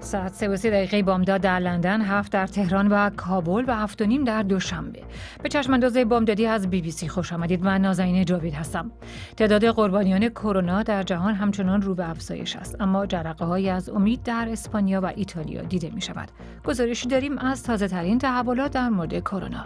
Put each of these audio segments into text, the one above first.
ساعت سه دقیقه بامداد در لندن، 7 در تهران و کابل و هفت نیم در دوشنبه. به چشم بامدادی از بی بی سی خوش آمدید. من نازنین جاوید هستم. تعداد قربانیان کرونا در جهان همچنان رو به افزایش است، اما جرقه های از امید در اسپانیا و ایتالیا دیده می شود. گزارشی داریم از تازه ترین تحولات در مورد کرونا.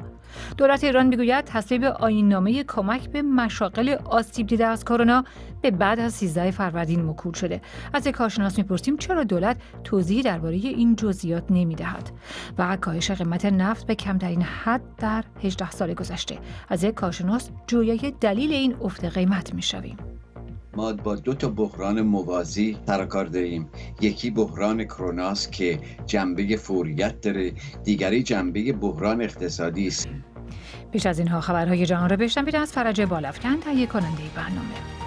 دولت ایران میگوید تصویب نامه کمک به مشاغل آسیب دیده از کرونا به بعد از 13 فروردین موکول شده. از کارشناس میپرسیم چرا دولت توضیح درباره این جزئیات نمیدهد و کاهش قیمت نفت به کمترین حد در 18 سال گذشته از یک کارشناس جویای دلیل این افت قیمت میشویم ما با دو تا بحران موازی سر داریم یکی بحران کروناست که جنبه فوریت داره دیگری جنبه بحران اقتصادی است پیش از اینها خبرهای جهان را بشنوید از فرج بالافکن تهیه کننده برنامه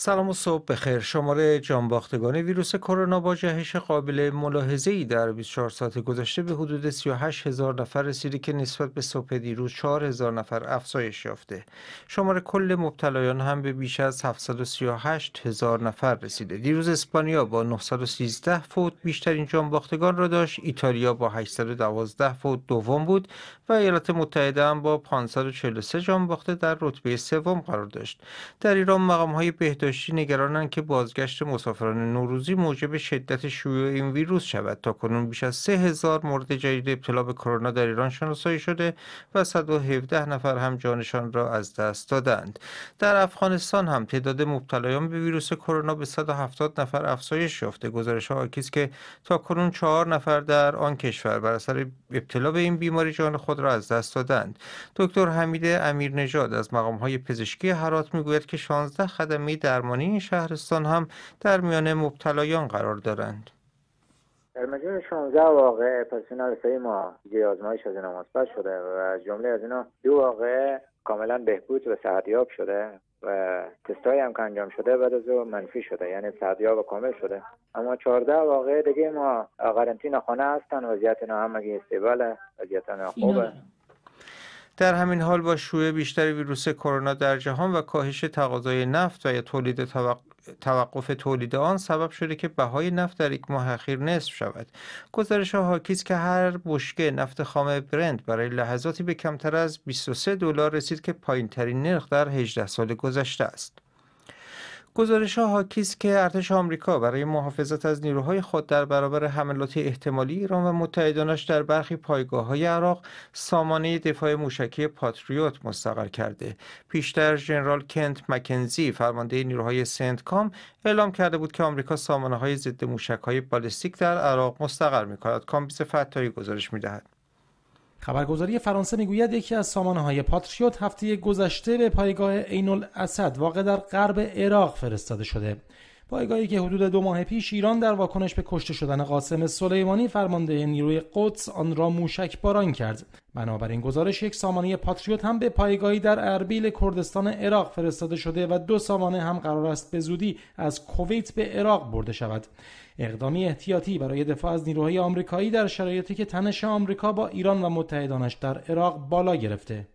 سلام و صبح بخیر شماره جانباختگان ویروس کرونا با جهش قابل ملاحظه ای در 24 ساعت گذشته به حدود 38 هزار نفر رسیده که نسبت به صبح دیروز 4 هزار نفر افزایش یافته شماره کل مبتلایان هم به بیش از 738 هزار نفر رسیده دیروز اسپانیا با 913 فوت بیشترین جانباختگان را داشت ایتالیا با 812 فوت دوم بود و ایالات متحده هم با 543 جان باخته در رتبه سوم قرار داشت در ایران مقام های بهداشتی نگرانند که بازگشت مسافران نوروزی موجب شدت شیوع این ویروس شود تا کنون بیش از 3000 مورد جدید ابتلا به کرونا در ایران شناسایی شده و 117 نفر هم جانشان را از دست دادند در افغانستان هم تعداد مبتلایان به ویروس کرونا به 170 نفر افزایش یافته گزارش ها که تا کنون 4 نفر در آن کشور بر اثر ابتلا به این بیماری جان خود خود را از دست دادند دکتر حمید امیر نجاد از مقام های پزشکی هرات میگوید که 16 خدمه درمانی این شهرستان هم در میان مبتلایان قرار دارند در مجموع 16 واقع پرسنل سه ما یه آزمایش از اینا شده و از جمله از اینا دو واقع کاملا بهبود و صحتیاب شده و تستایی هم که انجام شده بعد از او منفی شده یعنی به کامل شده اما چهارده واقع دیگه ما قرنطینه خانه هستن وضعیت اینا همگی استیباله وضعیت خوبه در همین حال با شیوع بیشتر ویروس کرونا در جهان و کاهش تقاضای نفت و یا تولید توقف تولید آن سبب شده که بهای نفت در یک ماه اخیر نصف شود گزارش ها که هر بشکه نفت خام برند برای لحظاتی به کمتر از 23 دلار رسید که پایین ترین نرخ در 18 سال گذشته است گزارش ها حاکیست که ارتش آمریکا برای محافظت از نیروهای خود در برابر حملات احتمالی ایران و متحدانش در برخی پایگاه های عراق سامانه دفاع موشکی پاتریوت مستقر کرده. پیشتر جنرال کنت مکنزی فرمانده نیروهای کام اعلام کرده بود که آمریکا سامانه های ضد موشک های بالستیک در عراق مستقر می کند. کامبیز فتایی گزارش می دهد. خبرگزاری فرانسه میگوید یکی از های پاتریوت هفته گذشته به پایگاه عین الاسد واقع در غرب عراق فرستاده شده. پایگاهی که حدود دو ماه پیش ایران در واکنش به کشته شدن قاسم سلیمانی فرمانده نیروی قدس آن را موشک باران کرد بنابراین گزارش یک سامانه پاتریوت هم به پایگاهی در اربیل کردستان عراق فرستاده شده و دو سامانه هم قرار است به زودی از کویت به عراق برده شود اقدامی احتیاطی برای دفاع از نیروهای آمریکایی در شرایطی که تنش آمریکا با ایران و متحدانش در عراق بالا گرفته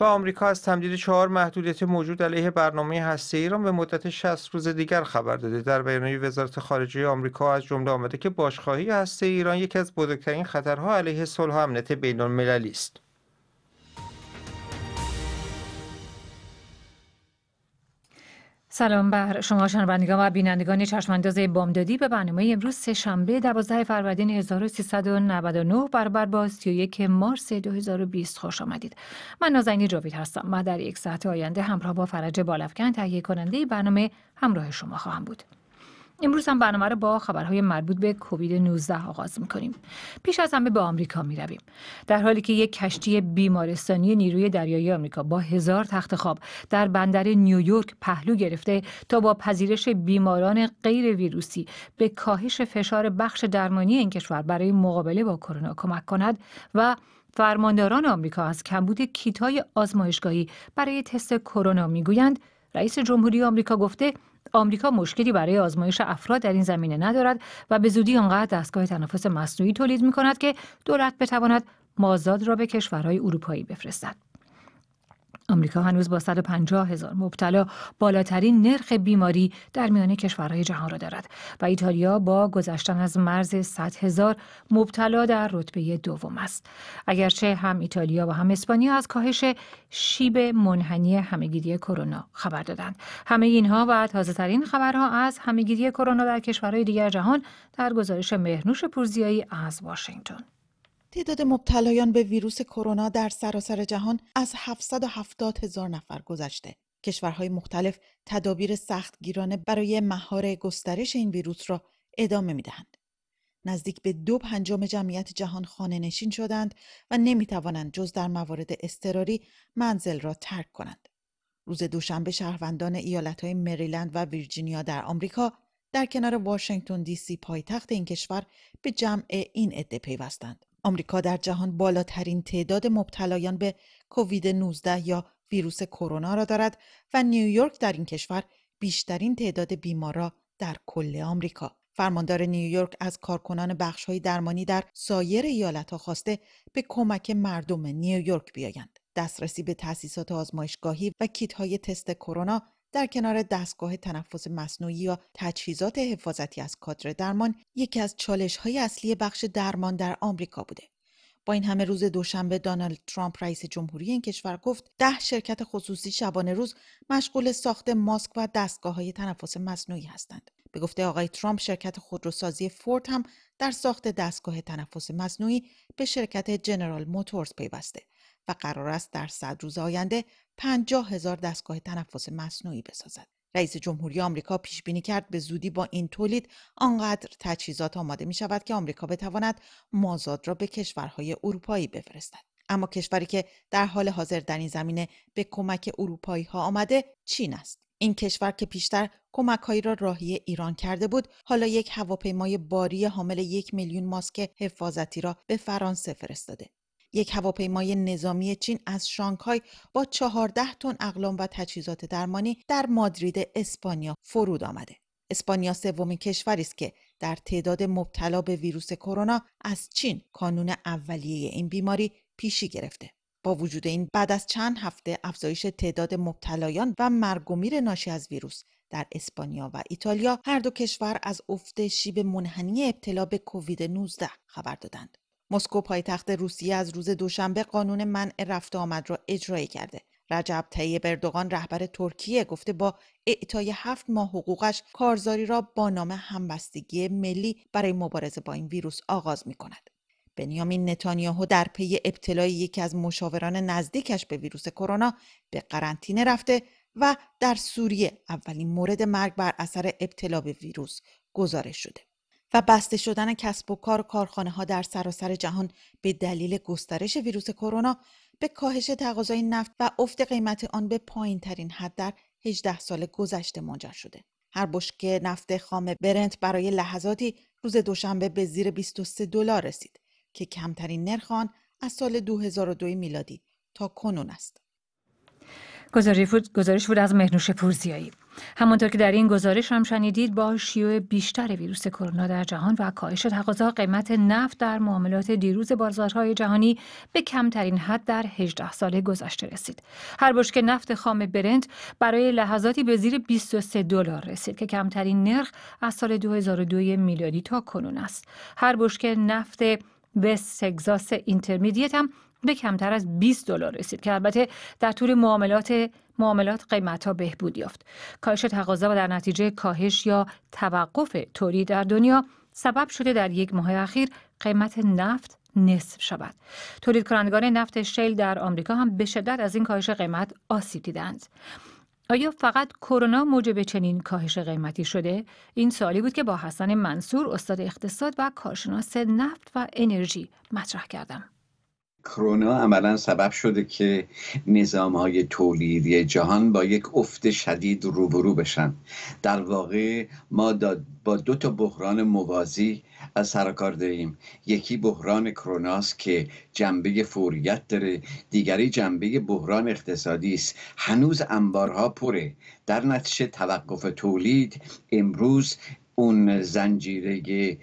و آمریکا از تمدید چهار محدودیت موجود علیه برنامه هسته ایران به مدت 60 روز دیگر خبر داده در بیانیه وزارت خارجه آمریکا از جمله آمده که باشخواهی هسته ایران یکی از بزرگترین خطرها علیه صلح و امنیت بین‌المللی است سلام بر شما شنوندگان و بینندگان چشمانداز بامدادی به برنامه امروز سه شنبه دوازده فروردین 1399 برابر با 31 مارس 2020 خوش آمدید. من نازنین جاوید هستم و در یک ساعت آینده همراه با فرج بالفکن تهیه کننده برنامه همراه شما خواهم بود. امروز هم برنامه رو با خبرهای مربوط به کووید 19 آغاز میکنیم. پیش از همه به آمریکا میرویم. در حالی که یک کشتی بیمارستانی نیروی دریایی آمریکا با هزار تخت خواب در بندر نیویورک پهلو گرفته تا با پذیرش بیماران غیر ویروسی به کاهش فشار بخش درمانی این کشور برای مقابله با کرونا کمک کند و فرمانداران آمریکا از کمبود کیتهای آزمایشگاهی برای تست کرونا میگویند رئیس جمهوری آمریکا گفته آمریکا مشکلی برای آزمایش افراد در این زمینه ندارد و به زودی آنقدر دستگاه تنفس مصنوعی تولید می کند که دولت بتواند مازاد را به کشورهای اروپایی بفرستد. آمریکا هنوز با 150 هزار مبتلا بالاترین نرخ بیماری در میان کشورهای جهان را دارد و ایتالیا با گذشتن از مرز 100 هزار مبتلا در رتبه دوم است اگرچه هم ایتالیا و هم اسپانیا از کاهش شیب منحنی همهگیری کرونا خبر دادند همه اینها و تازه ترین خبرها از همهگیری کرونا در کشورهای دیگر جهان در گزارش مهنوش پورزیایی از واشنگتن تعداد مبتلایان به ویروس کرونا در سراسر جهان از 770 هزار نفر گذشته. کشورهای مختلف تدابیر سختگیرانه برای مهار گسترش این ویروس را ادامه میدهند. نزدیک به دو پنجم جمعیت جهان خانه نشین شدند و نمی توانند جز در موارد اضطراری منزل را ترک کنند. روز دوشنبه شهروندان ایالتهای مریلند و ویرجینیا در آمریکا در کنار واشنگتن دی سی پایتخت این کشور به جمع این عده پیوستند. آمریکا در جهان بالاترین تعداد مبتلایان به کووید 19 یا ویروس کرونا را دارد و نیویورک در این کشور بیشترین تعداد بیمار را در کل آمریکا فرماندار نیویورک از کارکنان های درمانی در سایر ها خواسته به کمک مردم نیویورک بیایند دسترسی به تأسیسات آزمایشگاهی و کیت های تست کرونا در کنار دستگاه تنفس مصنوعی یا تجهیزات حفاظتی از کادر درمان یکی از چالش های اصلی بخش درمان در آمریکا بوده. با این همه روز دوشنبه دانالد ترامپ رئیس جمهوری این کشور گفت ده شرکت خصوصی شبانه روز مشغول ساخت ماسک و دستگاه های تنفس مصنوعی هستند. به گفته آقای ترامپ شرکت خودروسازی فورد هم در ساخت دستگاه تنفس مصنوعی به شرکت جنرال موتورز پیوسته. قرار است در صد روز آینده پنجاه هزار دستگاه تنفس مصنوعی بسازد. رئیس جمهوری آمریکا پیش بینی کرد به زودی با این تولید آنقدر تجهیزات آماده می شود که آمریکا بتواند مازاد را به کشورهای اروپایی بفرستد. اما کشوری که در حال حاضر در این زمینه به کمک اروپایی ها آمده چین است. این کشور که پیشتر کمکهایی را راهی ایران کرده بود حالا یک هواپیمای باری حامل یک میلیون ماسک حفاظتی را به فرانسه فرستاده یک هواپیمای نظامی چین از شانگهای با 14 تن اقلام و تجهیزات درمانی در مادرید اسپانیا فرود آمده. اسپانیا سومین کشوری است که در تعداد مبتلا به ویروس کرونا از چین کانون اولیه این بیماری پیشی گرفته. با وجود این بعد از چند هفته افزایش تعداد مبتلایان و مرگ و میر ناشی از ویروس در اسپانیا و ایتالیا هر دو کشور از افت شیب منحنی ابتلا به کووید 19 خبر دادند. مسکو پایتخت روسیه از روز دوشنبه قانون منع رفت آمد را اجرایی کرده رجب طیب اردوغان رهبر ترکیه گفته با اعطای هفت ماه حقوقش کارزاری را با نام همبستگی ملی برای مبارزه با این ویروس آغاز می کند. بنیامین نتانیاهو در پی ابتلای یکی از مشاوران نزدیکش به ویروس کرونا به قرنطینه رفته و در سوریه اولین مورد مرگ بر اثر ابتلا به ویروس گزارش شده. و بسته شدن کسب و کار و کارخانه ها در سراسر جهان به دلیل گسترش ویروس کرونا به کاهش تقاضای نفت و افت قیمت آن به پایین ترین حد در 18 سال گذشته منجر شده. هر بشکه نفت خام برنت برای لحظاتی روز دوشنبه به زیر 23 دلار رسید که کمترین نرخ آن از سال 2002 میلادی تا کنون است. گزارش بود از مهنوش پورزیایی همانطور که در این گزارش هم شنیدید با شیوع بیشتر ویروس کرونا در جهان و کاهش تقاضا قیمت نفت در معاملات دیروز بازارهای جهانی به کمترین حد در 18 سال گذشته رسید هر بشکه نفت خام برند برای لحظاتی به زیر 23 دلار رسید که کمترین نرخ از سال 2002 میلادی تا کنون است هر بشکه نفت وست سگزاس اینترمیدیت هم به کمتر از 20 دلار رسید که البته در طول معاملات معاملات ها بهبود یافت کاهش تقاضا و در نتیجه کاهش یا توقف تولید در دنیا سبب شده در یک ماه اخیر قیمت نفت نصف شود تولید کنندگان نفت شیل در آمریکا هم به شدت از این کاهش قیمت آسیب دیدند آیا فقط کرونا موجب چنین کاهش قیمتی شده این سوالی بود که با حسن منصور استاد اقتصاد و کارشناس نفت و انرژی مطرح کردم کرونا عملا سبب شده که نظام های تولیدی جهان با یک افت شدید روبرو بشن در واقع ما با دو تا بحران موازی از سرکار داریم یکی بحران کروناست که جنبه فوریت داره دیگری جنبه بحران اقتصادی است هنوز انبارها پره در نتیجه توقف تولید امروز اون زنجیره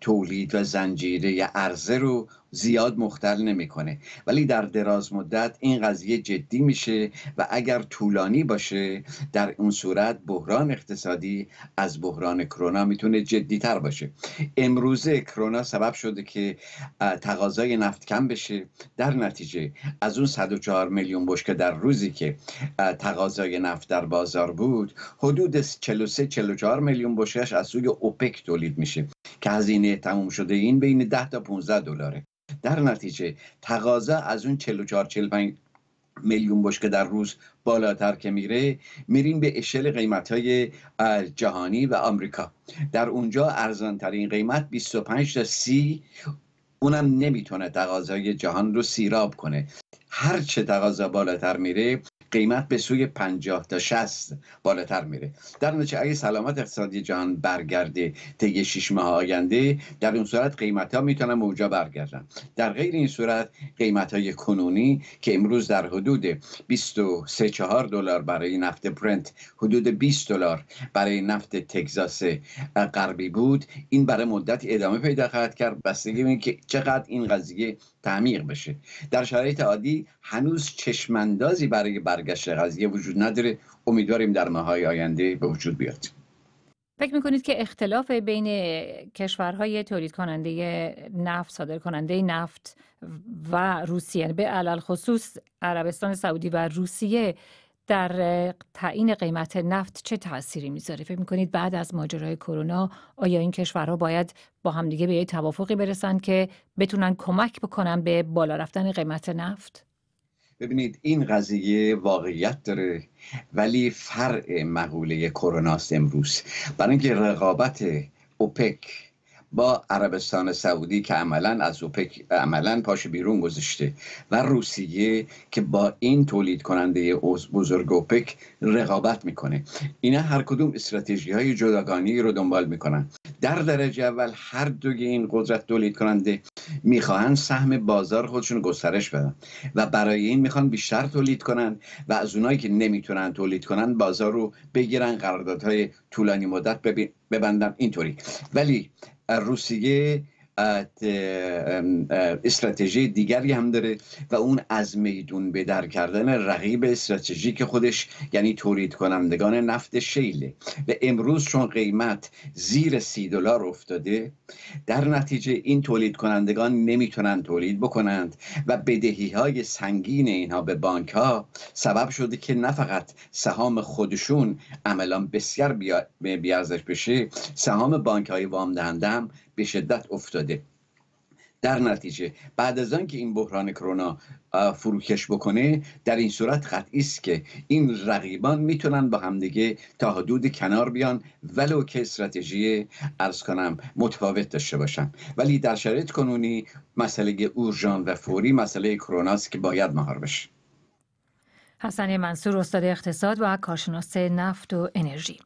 تولید و زنجیره عرضه رو زیاد مختل نمیکنه ولی در دراز مدت این قضیه جدی میشه و اگر طولانی باشه در اون صورت بحران اقتصادی از بحران کرونا میتونه جدی تر باشه امروزه کرونا سبب شده که تقاضای نفت کم بشه در نتیجه از اون 104 میلیون بشکه در روزی که تقاضای نفت در بازار بود حدود 43 44 میلیون بشکش از سوی اوپک تولید میشه که هزینه تموم شده این بین 10 تا 15 دلاره در نتیجه تقاضا از اون 44 45 میلیون بشکه در روز بالاتر که میره میریم به اشل قیمت های جهانی و آمریکا در اونجا ارزان ترین قیمت 25 تا 30 اونم نمیتونه تقاضای جهان رو سیراب کنه هر چه تقاضا بالاتر میره قیمت به سوی 50 تا 60 بالاتر میره در نتیجه اگه سلامت اقتصادی جهان برگرده طی 6 ماه آینده در اون صورت قیمت ها میتونن به اونجا برگردن در غیر این صورت قیمت های کنونی که امروز در حدود 23 4 دلار برای نفت پرنت حدود 20 دلار برای نفت تگزاس غربی بود این برای مدت ادامه پیدا خواهد کرد بستگی به که چقدر این قضیه تعمیق بشه در شرایط عادی هنوز چشماندازی برای برگشت قضیه وجود نداره امیدواریم در ماهای آینده به وجود بیاد فکر میکنید که اختلاف بین کشورهای تولید کننده نفت، صادر کننده نفت و روسیه به علل خصوص عربستان سعودی و روسیه در تعیین قیمت نفت چه تأثیری میذاره؟ فکر میکنید بعد از ماجرای کرونا آیا این کشورها باید با همدیگه به یه توافقی برسن که بتونن کمک بکنن به بالا رفتن قیمت نفت؟ ببینید این قضیه واقعیت داره ولی فرع مقوله کروناست امروز برای اینکه رقابت اوپک با عربستان سعودی که عملا از اوپک عملا پاش بیرون گذاشته و روسیه که با این تولید کننده بزرگ اوپک رقابت میکنه اینا هر کدوم استراتژی های جداگانی رو دنبال میکنن در درجه اول هر دوی این قدرت تولید کننده میخواهند سهم بازار خودشون گسترش بدن و برای این میخوان بیشتر تولید کنن و از اونایی که نمیتونن تولید کنن بازار رو بگیرن قراردادهای طولانی مدت ببندن اینطوری ولی روسیه استراتژی دیگری هم داره و اون از میدون به در کردن رقیب استراتژیک خودش یعنی تولید کنندگان نفت شیله و امروز چون قیمت زیر سی دلار افتاده در نتیجه این تولید کنندگان نمیتونن تولید بکنند و بدهی های سنگین اینها به بانک ها سبب شده که نه فقط سهام خودشون عملا بسیار بیارزش بشه سهام بانک های وام دهنده هم به شدت افتاده در نتیجه بعد از آنکه این بحران کرونا فروکش بکنه در این صورت قطعی است که این رقیبان میتونن با همدیگه تا حدود کنار بیان ولو که استراتژی ارز کنم متفاوت داشته باشن ولی در شرایط کنونی مسئله اورژان و فوری مسئله کرونا است که باید مهار بشه حسن منصور استاد اقتصاد و کارشناس نفت و انرژی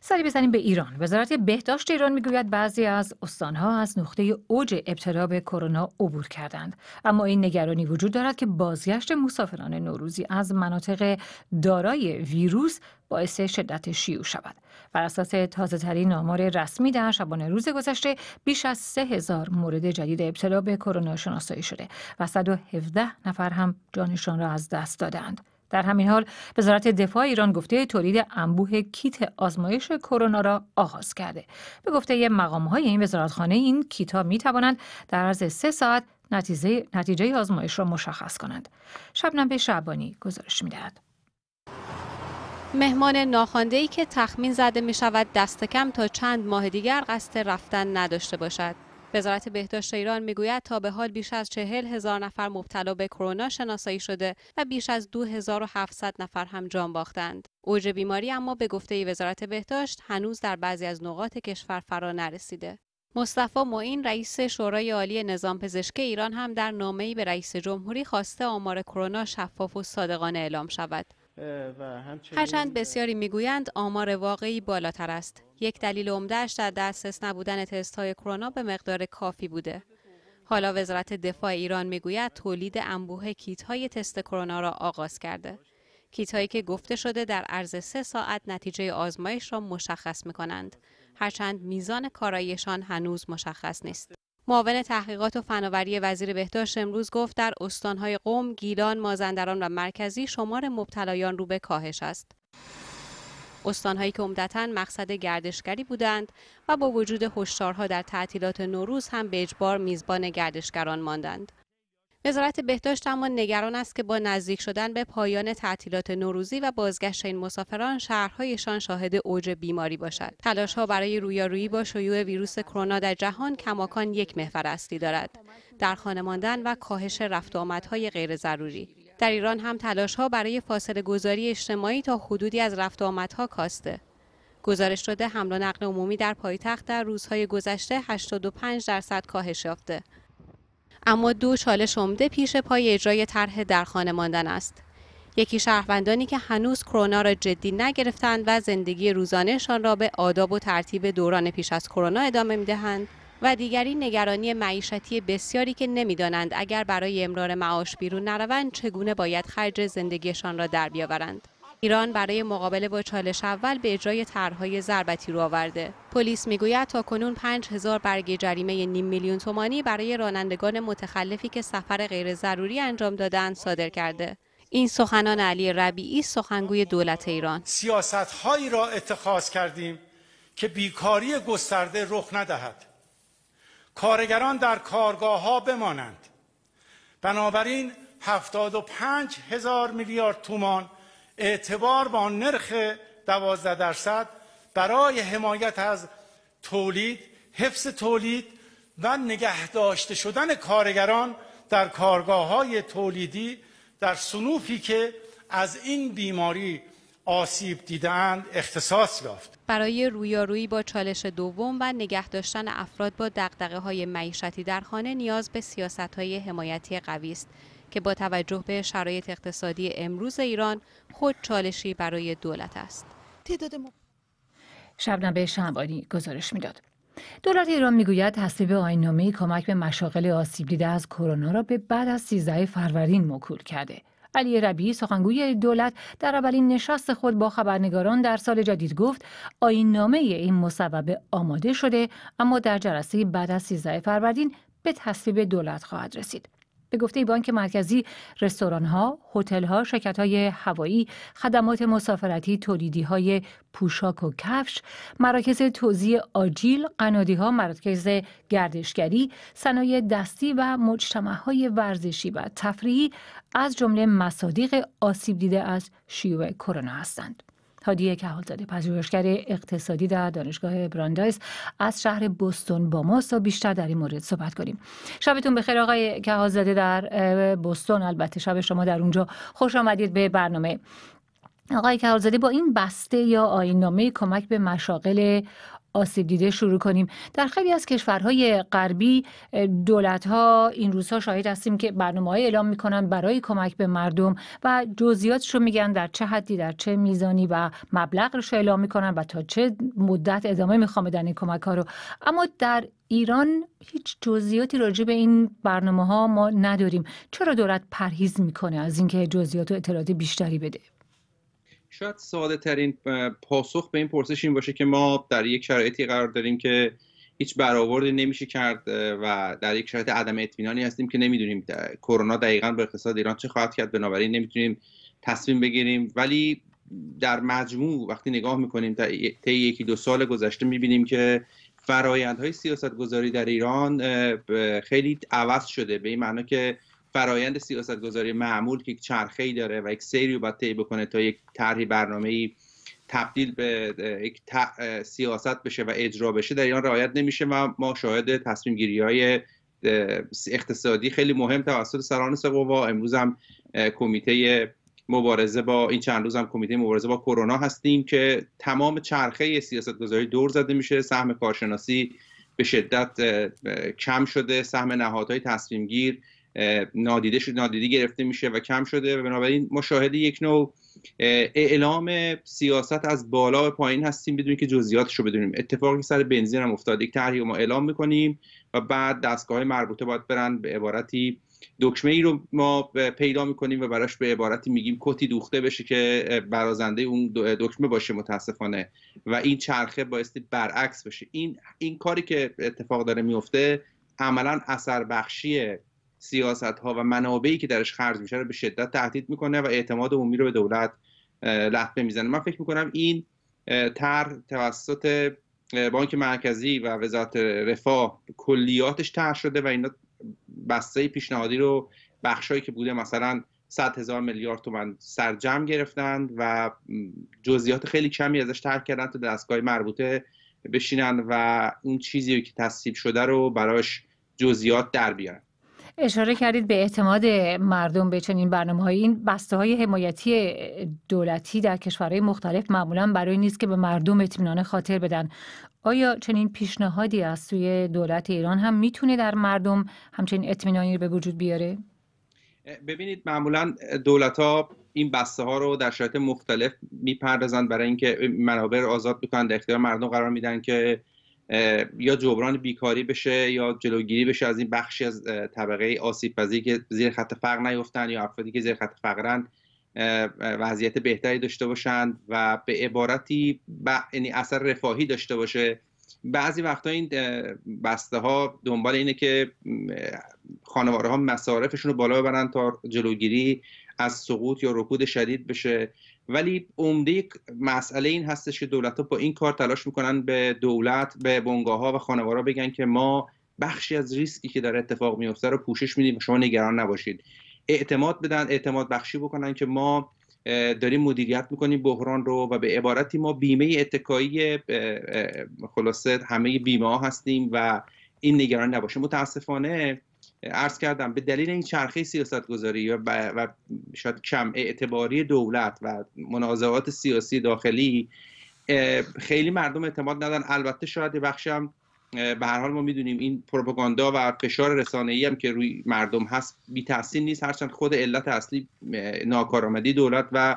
سری بزنیم به ایران وزارت بهداشت ایران میگوید بعضی از استانها از نقطه اوج ابتلا به کرونا عبور کردند اما این نگرانی وجود دارد که بازگشت مسافران نوروزی از مناطق دارای ویروس باعث شدت شیوع شود بر اساس تازه آمار رسمی در شبانه روز گذشته بیش از هزار مورد جدید ابتلا به کرونا شناسایی شده و 117 نفر هم جانشان را از دست دادند در همین حال وزارت دفاع ایران گفته تولید انبوه کیت آزمایش کرونا را آغاز کرده به گفته مقام های این وزارتخانه این کیت ها می توانند در عرض سه ساعت نتیجه, آزمایش را مشخص کنند شبنم به شعبانی گزارش می مهمان ای که تخمین زده می شود دست کم تا چند ماه دیگر قصد رفتن نداشته باشد. وزارت بهداشت ایران میگوید تا به حال بیش از چهل هزار نفر مبتلا به کرونا شناسایی شده و بیش از 2700 نفر هم جان باختند. اوج بیماری اما به گفته وزارت بهداشت هنوز در بعضی از نقاط کشور فرا نرسیده. مصطفی معین رئیس شورای عالی نظام پزشکی ایران هم در نامه‌ای به رئیس جمهوری خواسته آمار کرونا شفاف و صادقانه اعلام شود. هرچند بسیاری میگویند آمار واقعی بالاتر است یک دلیل عمدهش در دسترس نبودن های کرونا به مقدار کافی بوده. حالا وزارت دفاع ایران میگوید تولید انبوه کیت های تست کرونا را آغاز کرده. کیت هایی که گفته شده در عرض سه ساعت نتیجه آزمایش را مشخص می کنند. هرچند میزان کاراییشان هنوز مشخص نیست. معاون تحقیقات و فناوری وزیر بهداشت امروز گفت در استانهای قوم، گیلان، مازندران و مرکزی شمار مبتلایان رو به کاهش است. استانهایی که عمدتا مقصد گردشگری بودند و با وجود هشدارها در تعطیلات نوروز هم به اجبار میزبان گردشگران ماندند. وزارت بهداشت اما نگران است که با نزدیک شدن به پایان تعطیلات نوروزی و بازگشت این مسافران شهرهایشان شاهد اوج بیماری باشد ها برای رویارویی با شیوع ویروس کرونا در جهان کماکان یک محور اصلی دارد در خانه ماندن و کاهش رفت آمدهای غیر ضروری در ایران هم تلاش ها برای فاصله گذاری اجتماعی تا حدودی از رفت آمدها کاسته. گزارش شده حمل و نقل عمومی در پایتخت در روزهای گذشته 85 درصد کاهش یافته. اما دو چالش عمده پیش پای اجرای طرح در خانه ماندن است. یکی شهروندانی که هنوز کرونا را جدی نگرفتند و زندگی روزانهشان را به آداب و ترتیب دوران پیش از کرونا ادامه میدهند و دیگری نگرانی معیشتی بسیاری که نمیدانند اگر برای امرار معاش بیرون نروند چگونه باید خرج زندگیشان را در بیاورند. ایران برای مقابله با چالش اول به اجرای طرحهای ضربتی رو آورده. پلیس میگوید تا کنون 5000 برگ جریمه نیم میلیون تومانی برای رانندگان متخلفی که سفر غیر ضروری انجام دادند صادر کرده. این سخنان علی ربیعی سخنگوی دولت ایران سیاست هایی را اتخاذ کردیم که بیکاری گسترده رخ ندهد کارگران در کارگاه ها بمانند بنابراین 75 هزار میلیارد تومان اعتبار با نرخ 12 درصد برای حمایت از تولید، حفظ تولید و نگه داشته شدن کارگران در کارگاه های تولیدی در سنوفی که از این بیماری آسیب دیدن اختصاص یافت برای رویارویی با چالش دوم و نگه داشتن افراد با دقدقه های معیشتی در خانه نیاز به سیاست های حمایتی قوی است که با توجه به شرایط اقتصادی امروز ایران خود چالشی برای دولت است شبنم شنبانی گزارش میداد دولت ایران میگوید تصویب آیننامه کمک به مشاغل آسیب دیده از کرونا را به بعد از 13 فروردین موکول کرده علی ربی سخنگوی دولت در اولین نشست خود با خبرنگاران در سال جدید گفت آین نامه این مصوبه آماده شده اما در جلسه بعد از 13 فروردین به تصویب دولت خواهد رسید. به گفته بانک مرکزی رستوران ها، هتل ها، شرکت های هوایی، خدمات مسافرتی، تولیدی های پوشاک و کفش، مراکز توزیع آجیل، قنادی ها، مراکز گردشگری، صنایع دستی و مجتمع های ورزشی و تفریحی از جمله مصادیق آسیب دیده از شیوع کرونا هستند. هادی کهالزاده پژوهشگر اقتصادی در دانشگاه براندایس از شهر بوستون با ما تا بیشتر در این مورد صحبت کنیم شبتون بخیر آقای کهالزاده در بوستون البته شب شما در اونجا خوش آمدید به برنامه آقای کهالزاده با این بسته یا نامه کمک به مشاغل آسیب دیده شروع کنیم در خیلی از کشورهای غربی دولت ها این روزها شاهد هستیم که برنامه های اعلام میکنن برای کمک به مردم و جزئیاتش رو میگن در چه حدی در چه میزانی و مبلغ رو اعلام میکنن و تا چه مدت ادامه میخوام بدن این کمک ها رو اما در ایران هیچ جزئیاتی راجع به این برنامه ها ما نداریم چرا دولت پرهیز میکنه از اینکه جزئیات و اطلاعات بیشتری بده شاید ساده ترین پاسخ به این پرسش این باشه که ما در یک شرایطی قرار داریم که هیچ برآوردی نمیشه کرد و در یک شرایط عدم اطمینانی هستیم که نمیدونیم کرونا دقیقا به اقتصاد ایران چه خواهد کرد بنابراین نمیتونیم تصمیم بگیریم ولی در مجموع وقتی نگاه میکنیم طی یکی دو سال گذشته میبینیم که فرایندهای سیاست گذاری در ایران خیلی عوض شده به این معنا که فرایند سیاستگذاری معمول که یک چرخه ای داره و یک سری رو باید طی بکنه تا یک طرحی برنامه ای تبدیل به یک سیاست بشه و اجرا بشه در ایران رعایت نمیشه و ما شاهد تصمیم گیری های اقتصادی خیلی مهم توسط سران قوا امروز هم کمیته مبارزه با این چند روز هم کمیته مبارزه با کرونا هستیم که تمام چرخه سیاست گذاری دور زده میشه سهم کارشناسی به شدت کم شده سهم نهادهای تصمیم گیر نادیده شد نادیده گرفته میشه و کم شده و بنابراین مشاهده یک نوع اعلام سیاست از بالا به پایین هستیم بدون که جزئیاتش رو بدونیم اتفاقی سر بنزین هم افتاد یک طرحی ما اعلام میکنیم و بعد دستگاه مربوطه باید برن به عبارتی دکمه ای رو ما پیدا میکنیم و براش به عبارتی میگیم کتی دوخته بشه که برازنده اون دکمه باشه متاسفانه و این چرخه بایستی برعکس بشه این این کاری که اتفاق داره میفته عملا اثر بخشیه. سیاست ها و منابعی که درش خرج میشه رو به شدت تهدید میکنه و اعتماد عمومی رو به دولت لطمه میزنه من فکر میکنم این طرح توسط بانک مرکزی و وزارت رفاه کلیاتش طرح شده و اینا بسته پیشنهادی رو بخشایی که بوده مثلا 100 هزار میلیارد تومن سرجم گرفتند و جزئیات خیلی کمی ازش ترک کردن تا دستگاه مربوطه بشینن و اون چیزی که تصویب شده رو براش جزئیات در بیارن اشاره کردید به اعتماد مردم به چنین برنامه های این بسته های حمایتی دولتی در کشورهای مختلف معمولا برای نیست که به مردم اطمینان خاطر بدن آیا چنین پیشنهادی از سوی دولت ایران هم میتونه در مردم همچنین اطمینانی رو به وجود بیاره؟ ببینید معمولا دولت ها این بسته ها رو در شرایط مختلف میپردازند برای اینکه منابع آزاد بکنند در اختیار مردم قرار میدن که یا جبران بیکاری بشه یا جلوگیری بشه از این بخشی از طبقه آسیب که زیر خط فقر نیفتند یا افرادی که زیر خط فقرند وضعیت بهتری داشته باشند و به عبارتی یعنی اثر رفاهی داشته باشه بعضی وقتا این بسته ها دنبال اینه که خانواره ها مصارفشون رو بالا ببرن تا جلوگیری از سقوط یا رکود شدید بشه ولی عمده مسئله این هستش که دولت ها با این کار تلاش میکنن به دولت به بنگاه ها و خانوارا بگن که ما بخشی از ریسکی که داره اتفاق میفته رو پوشش میدیم شما نگران نباشید اعتماد بدن اعتماد بخشی بکنن که ما داریم مدیریت میکنیم بحران رو و به عبارتی ما بیمه اتکایی خلاصه همه بیمه ها هستیم و این نگران نباشه متاسفانه ارز کردم به دلیل این چرخه سیاستگذاری و, و شاید کم اعتباری دولت و منازعات سیاسی داخلی خیلی مردم اعتماد ندارن البته شاید بخشم به هر حال ما میدونیم این پروپاگاندا و فشار رسانه‌ای هم که روی مردم هست بی تاثیر نیست هرچند خود علت اصلی ناکارآمدی دولت و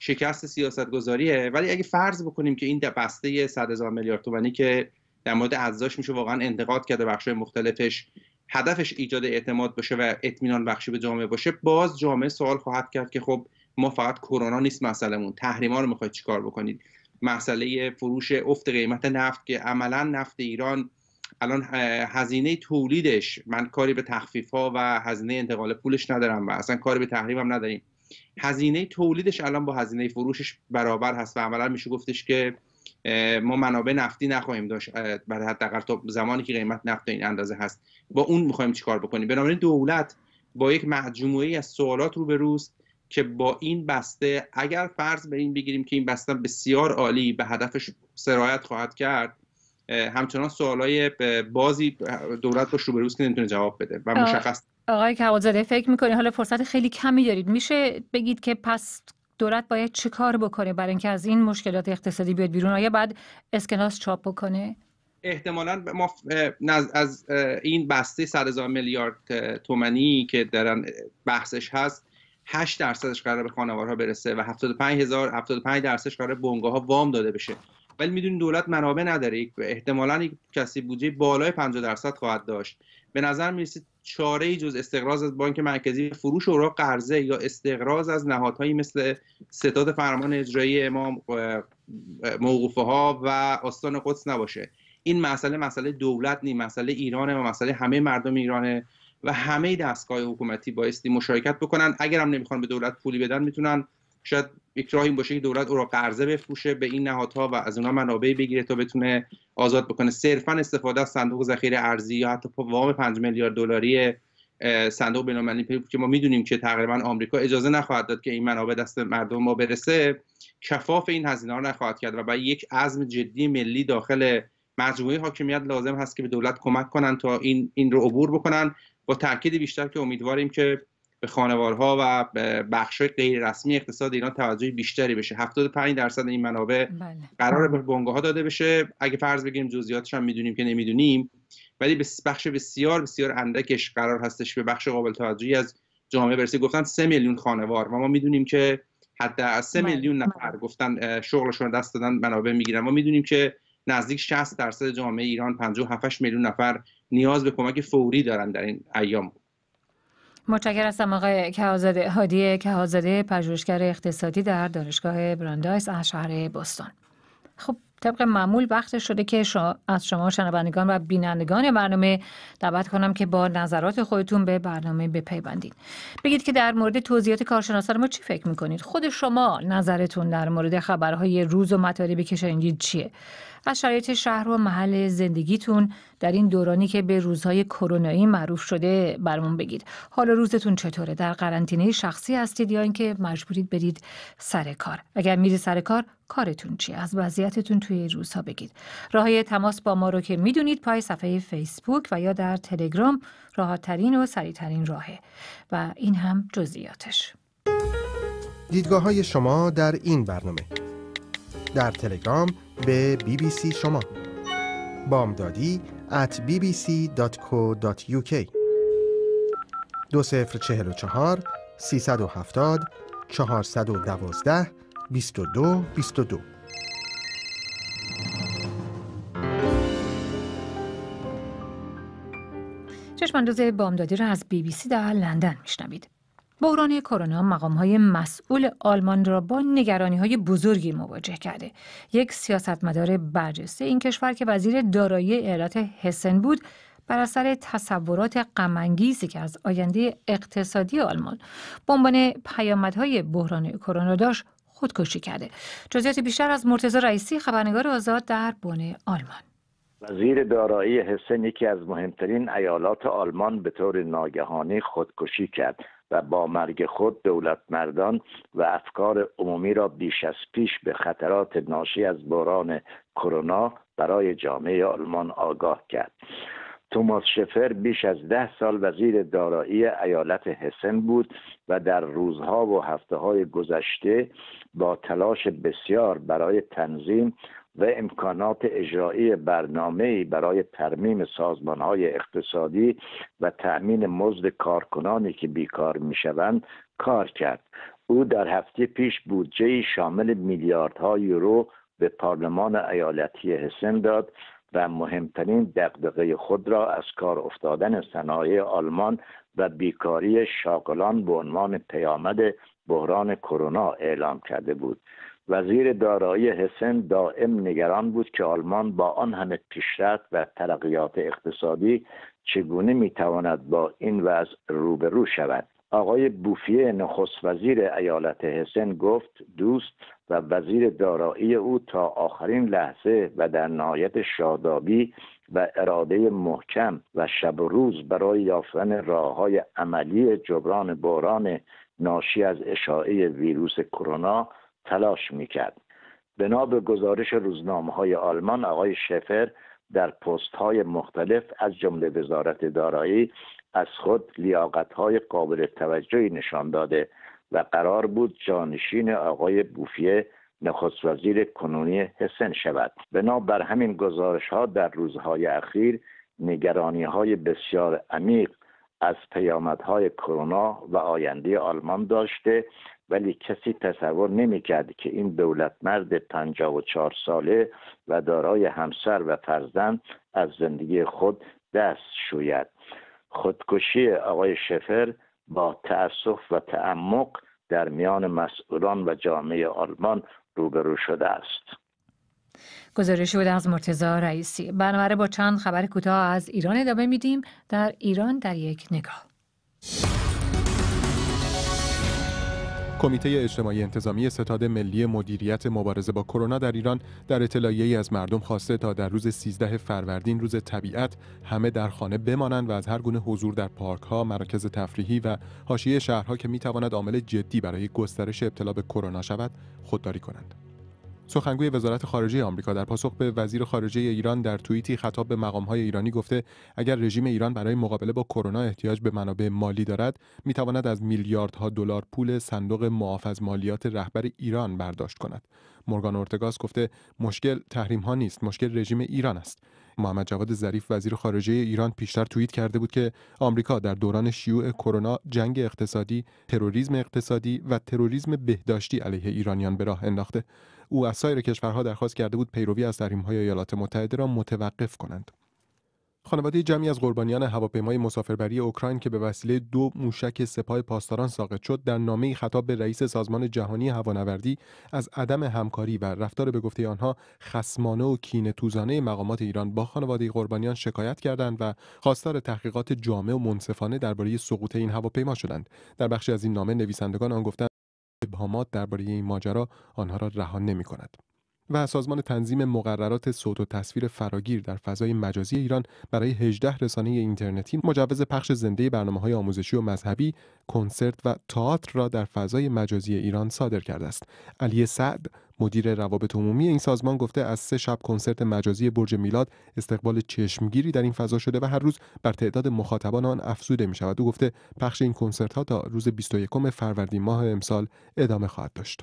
شکست گذاریه ولی اگه فرض بکنیم که این بسته 100 هزار میلیارد تومانی که در مورد ارزش میشه واقعا انتقاد کرده بخش مختلفش هدفش ایجاد اعتماد باشه و اطمینان بخشی به جامعه باشه باز جامعه سوال خواهد کرد که خب ما فقط کرونا نیست مسئلهمون تحریما رو میخواید چیکار بکنید مسئله فروش افت قیمت نفت که عملا نفت ایران الان هزینه تولیدش من کاری به تخفیف ها و هزینه انتقال پولش ندارم و اصلا کاری به تحریم هم نداریم هزینه تولیدش الان با هزینه فروشش برابر هست و عملا میشه گفتش که ما منابع نفتی نخواهیم داشت برای حداقل تا زمانی که قیمت نفت این اندازه هست با اون میخوایم چیکار بکنیم بنابراین دولت با یک مجموعه از سوالات رو به که با این بسته اگر فرض به این بگیریم که این بسته بسیار عالی به هدفش سرایت خواهد کرد همچنان سوالای بازی دولت باش روبروست که نمیتونه جواب بده و مشخص آقای کوادزاده فکر میکنید حالا فرصت خیلی کمی دارید میشه بگید که پس دولت باید چه کار بکنه برای اینکه از این مشکلات اقتصادی بیاد بیرون آیا باید اسکناس چاپ بکنه احتمالا ما از این بسته 100 هزار میلیارد تومنی که درن بحثش هست 8 درصدش قرار به خانوارها برسه و 75 هزار 75 درصدش قرار بنگاه ها وام داده بشه ولی میدونید دولت منابع نداره احتمالا یک کسی بودجه بالای 50 درصد خواهد داشت به نظر میرسید چاره ای جز استقراض از بانک مرکزی فروش اوراق قرضه یا استقراض از نهادهایی مثل ستاد فرمان اجرایی امام موقوفه ها و آستان قدس نباشه این مسئله مسئله دولت نی مسئله ایرانه و مسئله همه مردم ایرانه و همه دستگاه حکومتی بایستی مشارکت بکنن اگر هم نمیخوان به دولت پولی بدن میتونن شاید یک راه این باشه که دولت او را قرضه بفروشه به این نهادها و از اونها منابع بگیره تا بتونه آزاد بکنه صرفا استفاده از صندوق ذخیره ارزی یا حتی وام 5 میلیارد دلاری صندوق بین‌المللی که ما میدونیم که تقریبا آمریکا اجازه نخواهد داد که این منابع دست مردم ما برسه کفاف این هزینه ها نخواهد کرد و باید یک عزم جدی ملی داخل مجموعه حاکمیت لازم هست که به دولت کمک کنن تا این این رو عبور بکنن با تاکید بیشتر که امیدواریم که به خانوارها و بخشای غیر رسمی اقتصاد ایران توجه بیشتری بشه 75 درصد این منابع بله. قرار به بنگاه ها داده بشه اگه فرض بگیریم جزئیاتش هم میدونیم که نمیدونیم ولی به بخش بسیار بسیار اندکش قرار هستش به بخش قابل توجهی از جامعه برسه گفتن 3 میلیون خانوار و ما میدونیم که حتی از 3 میلیون نفر بله. گفتن شغلشون رو دست دادن منابع میگیرن ما میدونیم که نزدیک 60 درصد جامعه ایران 57 میلیون نفر نیاز به کمک فوری دارن در این ایام متشکر هستم آقای کهازاده هادی کهازاده پژوهشگر اقتصادی در دانشگاه براندایس از شهر بستان خب طبق معمول وقت شده که شا... از شما شنوندگان و بینندگان برنامه دعوت کنم که با نظرات خودتون به برنامه بپیوندید بگید که در مورد توضیحات کارشناسان ما چی فکر میکنید خود شما نظرتون در مورد خبرهای روز و مطالبی که شنیدید چیه و شرایط شهر و محل زندگیتون در این دورانی که به روزهای کرونایی معروف شده برمون بگید حالا روزتون چطوره در قرنطینه شخصی هستید یا اینکه مجبورید برید سر کار اگر میری سر کار کارتون چی؟ از وضعیتتون توی روزها بگید راه تماس با ما رو که میدونید پای صفحه فیسبوک و یا در تلگرام راحتترین و سریعترین راهه و این هم جزئیاتش دیدگاه های شما در این برنامه در تلگرام به BBC شما بام دادی at bbc.co.uk دوفر44 سی70 49 22 22 چش انده بام دادی را از BBC در لندن میشنوید بحران کرونا مقام های مسئول آلمان را با نگرانی های بزرگی مواجه کرده. یک سیاستمدار برجسته این کشور که وزیر دارایی ایالات هسن بود، بر اثر تصورات غمانگیزی که از آینده اقتصادی آلمان به عنوان پیامدهای بحران کرونا داشت خودکشی کرده جزئیات بیشتر از مرتضی رئیسی خبرنگار آزاد در بونه آلمان وزیر دارایی هسن یکی از مهمترین ایالات آلمان به طور ناگهانی خودکشی کرد و با مرگ خود دولت مردان و افکار عمومی را بیش از پیش به خطرات ناشی از بحران کرونا برای جامعه آلمان آگاه کرد توماس شفر بیش از ده سال وزیر دارایی ایالت هسن بود و در روزها و هفته های گذشته با تلاش بسیار برای تنظیم و امکانات اجرایی برنامه برای ترمیم سازمان های اقتصادی و تأمین مزد کارکنانی که بیکار میشوند کار کرد او در هفته پیش بودجه شامل میلیاردها یورو به پارلمان ایالتی حسن داد و مهمترین دقدقه خود را از کار افتادن صنایع آلمان و بیکاری شاغلان به عنوان پیامد بحران کرونا اعلام کرده بود وزیر دارایی حسن دائم نگران بود که آلمان با آن همه پیشرفت و ترقیات اقتصادی چگونه میتواند با این وضع روبرو شود آقای بوفیه نخست وزیر ایالت حسن گفت دوست و وزیر دارایی او تا آخرین لحظه و در نهایت شادابی و اراده محکم و شب و روز برای یافتن راههای عملی جبران بحران ناشی از اشاعه ویروس کرونا تلاش میکرد بنا به گزارش روزنامه های آلمان آقای شفر در پست های مختلف از جمله وزارت دارایی از خود لیاقت های قابل توجهی نشان داده و قرار بود جانشین آقای بوفیه نخست وزیر کنونی حسن شود بر همین گزارش ها در روزهای اخیر نگرانی های بسیار عمیق از پیامدهای کرونا و آینده آلمان داشته ولی کسی تصور نمیکرد که این دولت مرد پنجاه و چهار ساله و دارای همسر و فرزند از زندگی خود دست شوید خودکشی آقای شفر با تأسف و تعمق در میان مسئولان و جامعه آلمان روبرو شده است گزارش بود از مرتزا رئیسی برنامه با چند خبر کوتاه از ایران ادامه میدیم در ایران در یک نگاه کمیته اجتماعی انتظامی ستاد ملی مدیریت مبارزه با کرونا در ایران در اطلاعیه‌ای از مردم خواسته تا در روز 13 فروردین روز طبیعت همه در خانه بمانند و از هر گونه حضور در پارکها، مراکز تفریحی و حاشیه شهرها که میتواند عامل جدی برای گسترش ابتلا به کرونا شود، خودداری کنند. سخنگوی وزارت خارجه آمریکا در پاسخ به وزیر خارجه ایران در توییتی خطاب به مقامهای ایرانی گفته اگر رژیم ایران برای مقابله با کرونا احتیاج به منابع مالی دارد میتواند از میلیاردها دلار پول صندوق از مالیات رهبر ایران برداشت کند مورگان اورتگاس گفته مشکل تحریم ها نیست مشکل رژیم ایران است محمد جواد ظریف وزیر خارجه ایران پیشتر توییت کرده بود که آمریکا در دوران شیوع کرونا جنگ اقتصادی، تروریسم اقتصادی و تروریسم بهداشتی علیه ایرانیان به راه انداخته. او از سایر کشورها درخواست کرده بود پیروی از های ایالات متحده را متوقف کنند. خانواده جمعی از قربانیان هواپیمای مسافربری اوکراین که به وسیله دو موشک سپاه پاسداران ساقط شد در نامه خطاب به رئیس سازمان جهانی هوانوردی از عدم همکاری و رفتار به گفته آنها خسمانه و کینه توزانه مقامات ایران با خانواده قربانیان شکایت کردند و خواستار تحقیقات جامع و منصفانه درباره سقوط این هواپیما شدند در بخشی از این نامه نویسندگان آن گفتند ابهامات درباره این ماجرا آنها را رها نمی کند. و سازمان تنظیم مقررات صوت و تصویر فراگیر در فضای مجازی ایران برای 18 رسانه اینترنتی مجوز پخش زنده برنامه های آموزشی و مذهبی، کنسرت و تئاتر را در فضای مجازی ایران صادر کرده است. علی سعد مدیر روابط عمومی این سازمان گفته از سه شب کنسرت مجازی برج میلاد استقبال چشمگیری در این فضا شده و هر روز بر تعداد مخاطبان آن افزوده می شود او گفته پخش این کنسرت ها تا روز 21 فروردین ماه امسال ادامه خواهد داشت.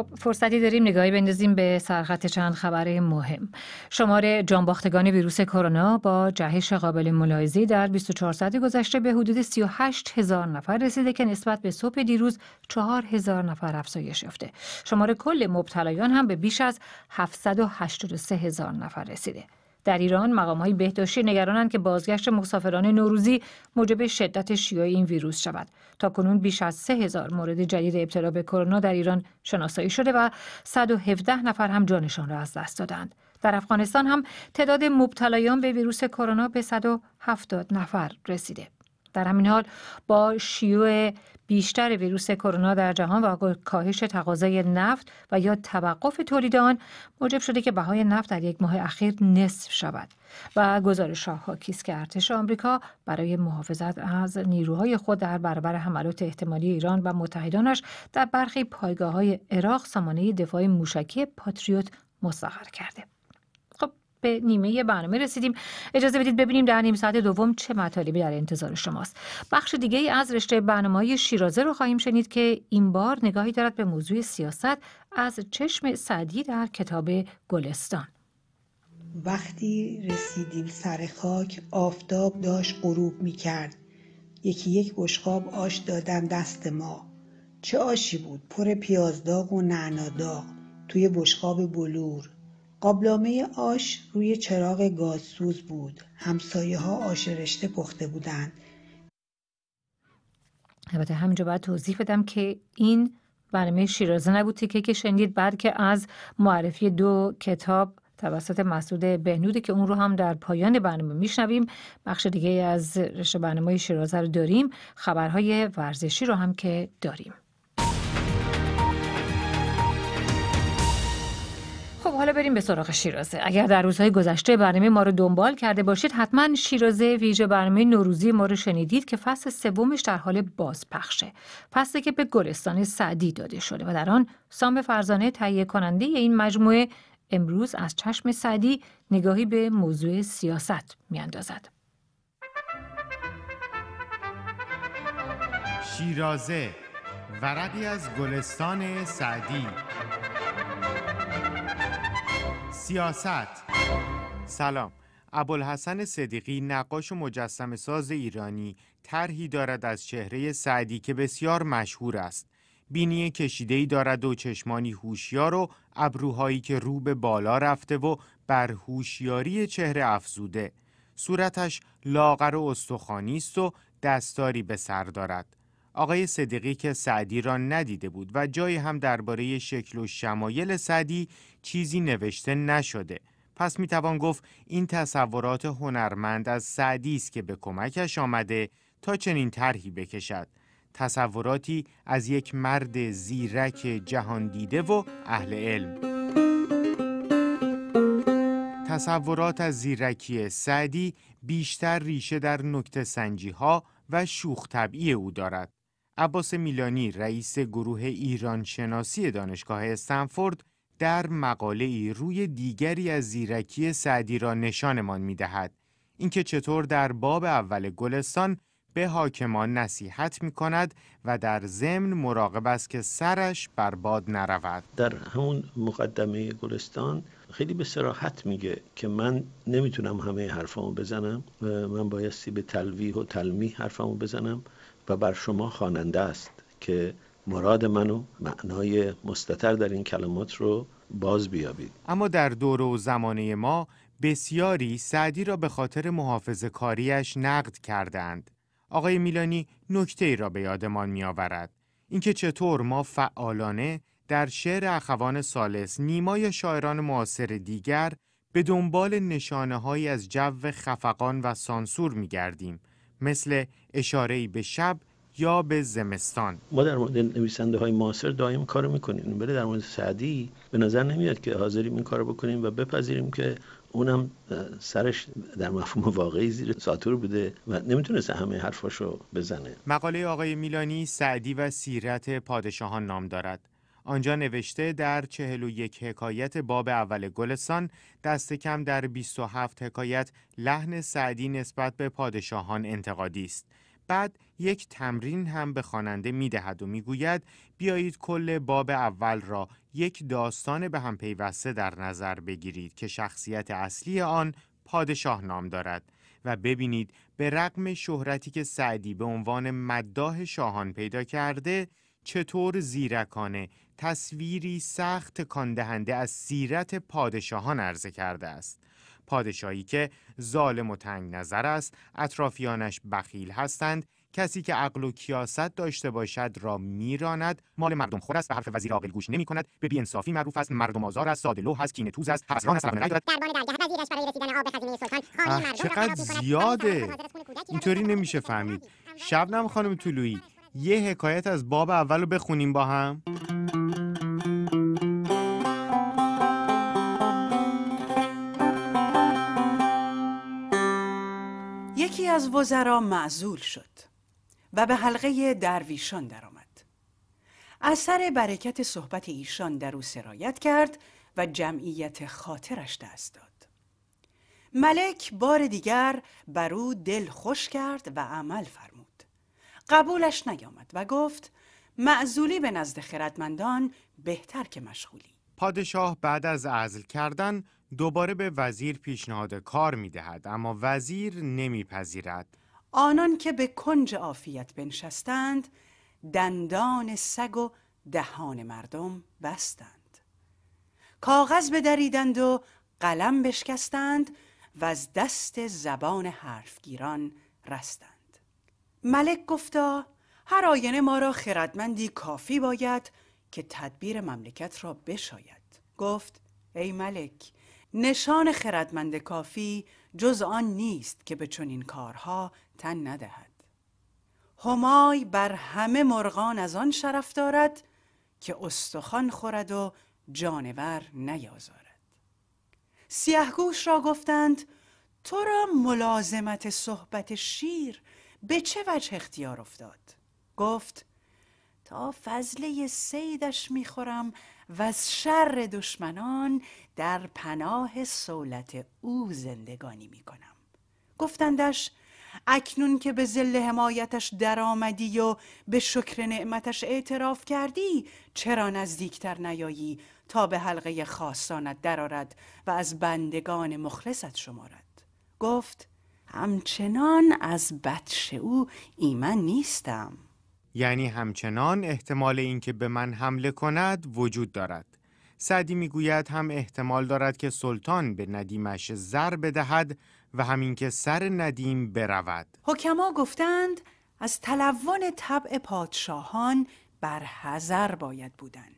خب فرصتی داریم نگاهی بندازیم به سرخط چند خبر مهم شمار جانباختگان ویروس کرونا با جهش قابل ملاحظه در 24 ساعت گذشته به حدود 38 هزار نفر رسیده که نسبت به صبح دیروز 4 هزار نفر افزایش یافته شمار کل مبتلایان هم به بیش از 783 هزار نفر رسیده در ایران های بهداشتی نگرانند که بازگشت مسافران نوروزی موجب شدت شیوع این ویروس شود تا کنون بیش از 3000 مورد جدید ابتلا به کرونا در ایران شناسایی شده و 117 نفر هم جانشان را از دست دادند در افغانستان هم تعداد مبتلایان به ویروس کرونا به 170 نفر رسیده در همین حال با شیوع بیشتر ویروس کرونا در جهان و کاهش تقاضای نفت و یا توقف تولید آن موجب شده که بهای نفت در یک ماه اخیر نصف شود و گزارش ها حاکی که ارتش آمریکا برای محافظت از نیروهای خود در برابر حملات احتمالی ایران و متحدانش در برخی پایگاه های عراق سامانه دفاع موشکی پاتریوت مستقر کرده به نیمه برنامه رسیدیم اجازه بدید ببینیم در نیم ساعت دوم چه مطالبی در انتظار شماست بخش دیگه ای از رشته برنامه شیرازه رو خواهیم شنید که این بار نگاهی دارد به موضوع سیاست از چشم سعدی در کتاب گلستان وقتی رسیدیم سر خاک آفتاب داشت غروب می کرد یکی یک بشقاب آش دادن دست ما چه آشی بود پر پیازداغ و نعناداغ توی بشقاب بلور قابلامه آش روی چراغ گازسوز بود همسایه ها آش رشته پخته بودند البته همینجا باید توضیح بدم که این برنامه شیرازه نبود تیکه که شنید بلکه از معرفی دو کتاب توسط مسعود بهنودی که اون رو هم در پایان برنامه میشنویم بخش دیگه از رشته برنامه شیرازه رو داریم خبرهای ورزشی رو هم که داریم خب حالا بریم به سراغ شیرازه اگر در روزهای گذشته برنامه ما رو دنبال کرده باشید حتما شیرازه ویژه برنامه نوروزی ما رو شنیدید که فصل سومش در حال پخشه فصلی که به گلستان سعدی داده شده و در آن سام فرزانه تهیه کننده این مجموعه امروز از چشم سعدی نگاهی به موضوع سیاست میاندازد شیرازه وردی از گلستان سعدی سیاست سلام ابوالحسن صدیقی نقاش و مجسم ساز ایرانی طرحی دارد از چهره سعدی که بسیار مشهور است بینی کشیده ای دارد و چشمانی هوشیار و ابروهایی که رو به بالا رفته و بر هوشیاری چهره افزوده صورتش لاغر و استخوانی است و دستاری به سر دارد آقای صدیقی که سعدی را ندیده بود و جایی هم درباره شکل و شمایل سعدی چیزی نوشته نشده پس می توان گفت این تصورات هنرمند از سعدی است که به کمکش آمده تا چنین طرحی بکشد تصوراتی از یک مرد زیرک جهان دیده و اهل علم تصورات از زیرکی سعدی بیشتر ریشه در نکته سنجی ها و شوخ طبعی او دارد. عباس میلانی رئیس گروه ایران شناسی دانشگاه استنفورد در مقاله ای روی دیگری از زیرکی سعدی را نشانمان می دهد. اینکه چطور در باب اول گلستان به حاکمان نصیحت می کند و در ضمن مراقب است که سرش بر باد نرود در همون مقدمه گلستان خیلی به سراحت میگه که من نمیتونم همه حرفامو بزنم من بایستی به تلویح و تلمیح حرفامو بزنم و بر شما خواننده است که مراد و معنای مستتر در این کلمات رو باز بیابید اما در دور و زمانه ما بسیاری سعدی را به خاطر محافظ کاریش نقد کردند آقای میلانی نکته ای را به یادمان می آورد اینکه چطور ما فعالانه در شعر اخوان سالس نیمای شاعران معاصر دیگر به دنبال نشانه های از جو خفقان و سانسور می گردیم مثل اشاره به شب یا به زمستان ما در مورد نویسنده های معاصر دائم کارو میکنیم ولی در مورد سعدی به نظر نمیاد که حاضریم این کار بکنیم و بپذیریم که اونم سرش در مفهوم واقعی زیر ساتور بوده و نمیتونست همه حرفاشو بزنه مقاله آقای میلانی سعدی و سیرت پادشاهان نام دارد آنجا نوشته در یک حکایت باب اول گلستان دست کم در 27 حکایت لحن سعدی نسبت به پادشاهان انتقادی است. بعد یک تمرین هم به خواننده می دهد و می گوید بیایید کل باب اول را یک داستان به هم پیوسته در نظر بگیرید که شخصیت اصلی آن پادشاه نام دارد و ببینید به رقم شهرتی که سعدی به عنوان مداح شاهان پیدا کرده چطور زیرکانه تصویری سخت کاندهنده از سیرت پادشاهان عرضه کرده است. پادشاهی که ظالم و تنگ نظر است، اطرافیانش بخیل هستند، کسی که عقل و کیاست داشته باشد را میراند مال مردم خور است و حرف وزیر عاقل گوش نمی کند به بی‌انصافی معروف است مردم آزار است ساده لوح است کینه توز است حسران دربان وزیرش برای رسیدن آب خزینه سلطان زیاده اینطوری نمیشه فهمید شبنم خانم طلویی یه حکایت از باب اولو بخونیم با هم از وزرا معزول شد و به حلقه درویشان درآمد. اثر برکت صحبت ایشان در او سرایت کرد و جمعیت خاطرش دست داد. ملک بار دیگر بر او دل خوش کرد و عمل فرمود. قبولش نیامد و گفت معزولی به نزد خردمندان بهتر که مشغولی. پادشاه بعد از عزل کردن دوباره به وزیر پیشنهاد کار می دهد اما وزیر نمیپذیرد. آنان که به کنج عافیت بنشستند دندان سگ و دهان مردم بستند کاغذ بدریدند و قلم بشکستند و از دست زبان حرفگیران رستند ملک گفتا هر آینه ما را خردمندی کافی باید که تدبیر مملکت را بشاید گفت ای ملک نشان خردمند کافی جز آن نیست که به چنین کارها تن ندهد همای بر همه مرغان از آن شرف دارد که استخوان خورد و جانور نیازارد سیهگوش را گفتند تو را ملازمت صحبت شیر به چه وجه اختیار افتاد گفت تا فضله سیدش میخورم و از شر دشمنان در پناه سولت او زندگانی می کنم گفتندش اکنون که به زل حمایتش آمدی و به شکر نعمتش اعتراف کردی چرا نزدیکتر نیایی تا به حلقه خواستانت درآرد و از بندگان مخلصت شمارد گفت همچنان از بطش او ایمن نیستم یعنی همچنان احتمال اینکه به من حمله کند وجود دارد. سعدی میگوید هم احتمال دارد که سلطان به ندیمش زر بدهد و همین که سر ندیم برود. حکما گفتند از تلون طبع پادشاهان بر حذر باید بودن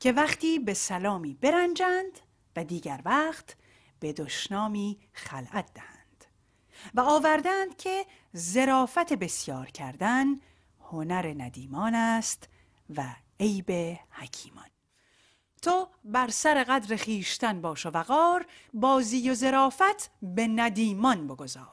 که وقتی به سلامی برنجند و دیگر وقت به دشنامی خلعت دهند و آوردند که زرافت بسیار کردن هنر ندیمان است و عیب حکیمان تو بر سر قدر خیشتن باش و وقار بازی و زرافت به ندیمان بگذار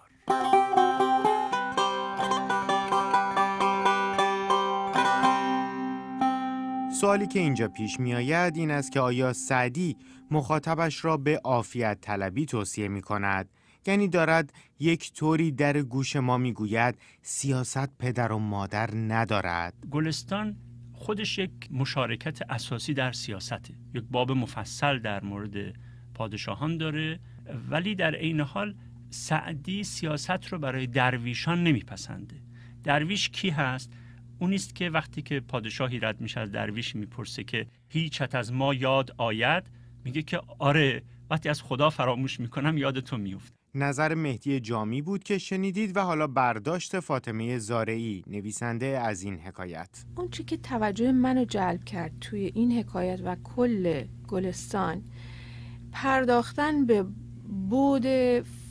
سوالی که اینجا پیش می آید این است که آیا سعدی مخاطبش را به آفیت طلبی توصیه می کند یعنی دارد یک طوری در گوش ما میگوید سیاست پدر و مادر ندارد گلستان خودش یک مشارکت اساسی در سیاسته یک باب مفصل در مورد پادشاهان داره ولی در عین حال سعدی سیاست رو برای درویشان نمیپسنده درویش کی هست اونیست که وقتی که پادشاهی رد میشه از درویش میپرسه که هیچت از ما یاد آید میگه که آره وقتی از خدا فراموش میکنم یاد تو میفت نظر مهدی جامی بود که شنیدید و حالا برداشت فاطمه زارعی نویسنده از این حکایت اون چی که توجه منو جلب کرد توی این حکایت و کل گلستان پرداختن به بود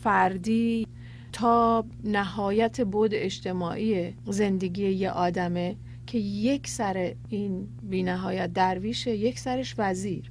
فردی تا نهایت بود اجتماعی زندگی یه آدمه که یک سر این بینهایت درویشه یک سرش وزیر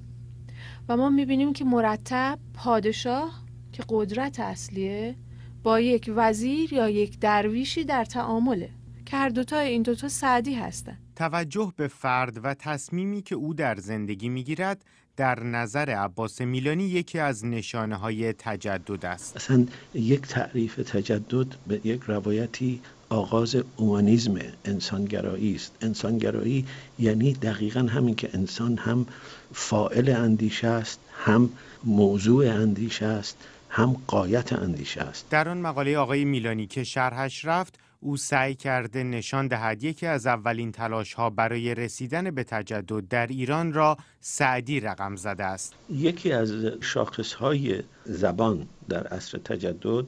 و ما میبینیم که مرتب پادشاه که قدرت اصلیه با یک وزیر یا یک درویشی در تعامله که هر دوتا این دوتا سعدی هستن توجه به فرد و تصمیمی که او در زندگی میگیرد در نظر عباس میلانی یکی از نشانه های تجدد است اصلا یک تعریف تجدد به یک روایتی آغاز اومانیزم انسانگرایی است انسانگرایی یعنی دقیقا همین که انسان هم فائل اندیشه است هم موضوع اندیشه است هم قایت اندیشه است در آن مقاله آقای میلانی که شرحش رفت او سعی کرده نشان دهد یکی از اولین تلاش ها برای رسیدن به تجدد در ایران را سعدی رقم زده است یکی از شاخص های زبان در عصر تجدد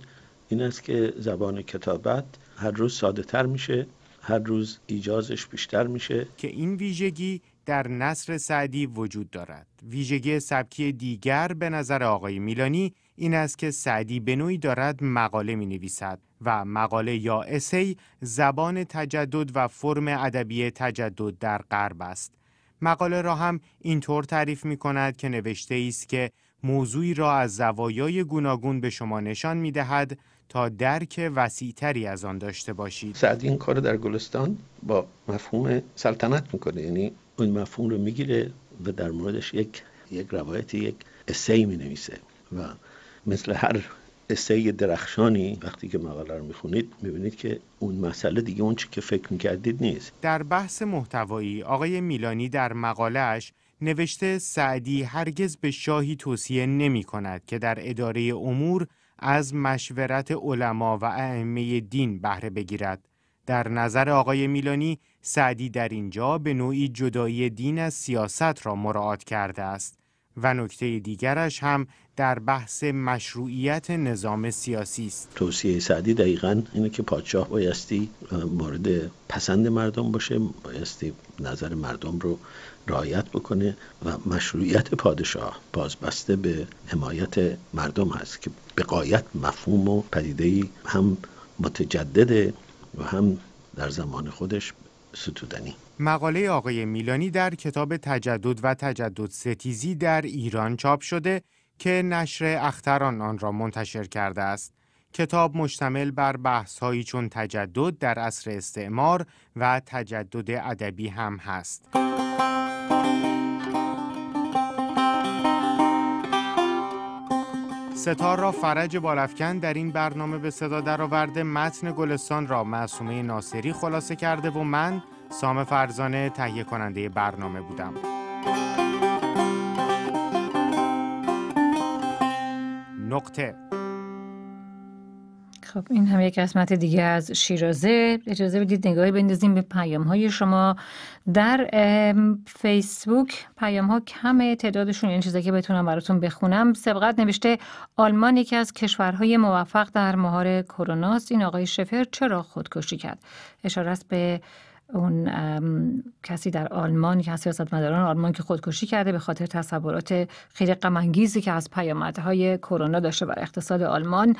این است که زبان کتابت هر روز ساده تر میشه هر روز ایجازش بیشتر میشه که این ویژگی در نصر سعدی وجود دارد ویژگی سبکی دیگر به نظر آقای میلانی این است که سعدی به نوعی دارد مقاله می نویسد و مقاله یا اسی زبان تجدد و فرم ادبی تجدد در غرب است. مقاله را هم اینطور تعریف می کند که نوشته ای است که موضوعی را از زوایای گوناگون به شما نشان می دهد تا درک وسیعتری از آن داشته باشید سعدی این کار در گلستان با مفهوم سلطنت میکنه یعنی اون مفهوم رو گیره و در موردش یک یک روایت یک اسی می نویسه و مثل هر اسه درخشانی وقتی که مقاله رو میخونید میبینید که اون مسئله دیگه اون که فکر میکردید نیست در بحث محتوایی آقای میلانی در مقالهش نوشته سعدی هرگز به شاهی توصیه نمی کند که در اداره امور از مشورت علما و ائمه دین بهره بگیرد در نظر آقای میلانی سعدی در اینجا به نوعی جدایی دین از سیاست را مراعات کرده است و نکته دیگرش هم در بحث مشروعیت نظام سیاسی است توصیه سعدی دقیقا اینه که پادشاه بایستی مورد پسند مردم باشه بایستی نظر مردم رو رایت بکنه و مشروعیت پادشاه بازبسته به حمایت مردم هست که به قایت مفهوم و پدیده هم متجدده و هم در زمان خودش ستودنی مقاله آقای میلانی در کتاب تجدد و تجدد ستیزی در ایران چاپ شده که نشر اختران آن را منتشر کرده است. کتاب مشتمل بر بحثهایی چون تجدد در اصر استعمار و تجدد ادبی هم هست. ستار را فرج بالافکن در این برنامه به صدا درآورده متن گلستان را معصومه ناصری خلاصه کرده و من سام فرزانه تهیه کننده برنامه بودم نقطه خب این هم یک قسمت دیگه از شیرازه اجازه بدید نگاهی بندازیم به پیام های شما در فیسبوک پیام ها کمه تعدادشون این یعنی چیزی که بتونم براتون بخونم سبقت نوشته آلمان یکی از کشورهای موفق در مهار کرونا این آقای شفر چرا خودکشی کرد اشاره است به اون کسی در آلمان که از مداران آلمان که خودکشی کرده به خاطر تصورات خیلی غم که از پیامدهای کرونا داشته بر اقتصاد آلمان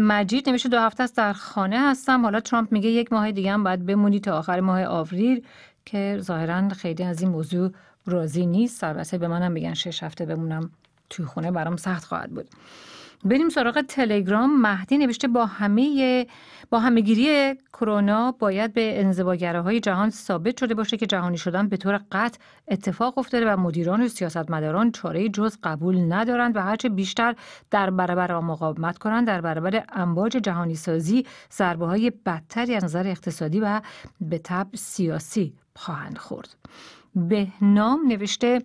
مجید نمیشه دو هفته است در خانه هستم حالا ترامپ میگه یک ماه دیگه هم باید بمونی تا آخر ماه آوریل که ظاهرا خیلی از این موضوع راضی نیست البته به منم میگن شش هفته بمونم توی خونه برام سخت خواهد بود بریم سراغ تلگرام مهدی نوشته با همه با همهگیری کرونا باید به انزواگره های جهان ثابت شده باشه که جهانی شدن به طور قطع اتفاق افتاده و مدیران و سیاستمداران چاره جز قبول ندارند و هرچه بیشتر در برابر آن مقاومت کنند در برابر امواج جهانی سازی ضربه های بدتری از نظر اقتصادی و به تبع سیاسی خواهند خورد بهنام نوشته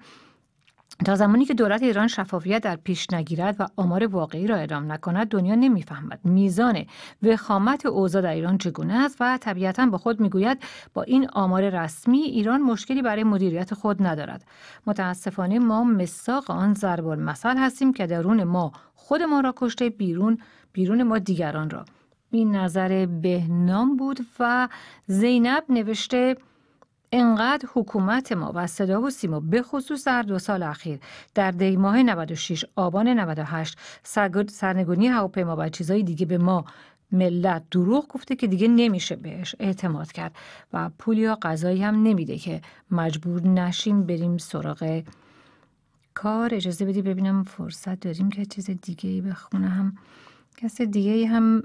تا زمانی که دولت ایران شفافیت در پیش نگیرد و آمار واقعی را اعلام نکند دنیا نمیفهمد میزان وخامت اوضاع در ایران چگونه است و طبیعتا با خود میگوید با این آمار رسمی ایران مشکلی برای مدیریت خود ندارد متاسفانه ما مساق آن ضرب المثل هستیم که درون ما خودمان را کشته بیرون بیرون ما دیگران را این نظر بهنام بود و زینب نوشته انقدر حکومت ما و صدا و سیما به خصوص در دو سال اخیر در دی ماه 96 آبان 98 سرنگونی هواپیما و چیزهای دیگه به ما ملت دروغ گفته که دیگه نمیشه بهش اعتماد کرد و پول یا غذایی هم نمیده که مجبور نشیم بریم سراغ کار اجازه بدی ببینم فرصت داریم که چیز دیگه ای بخونه هم کس دیگه هم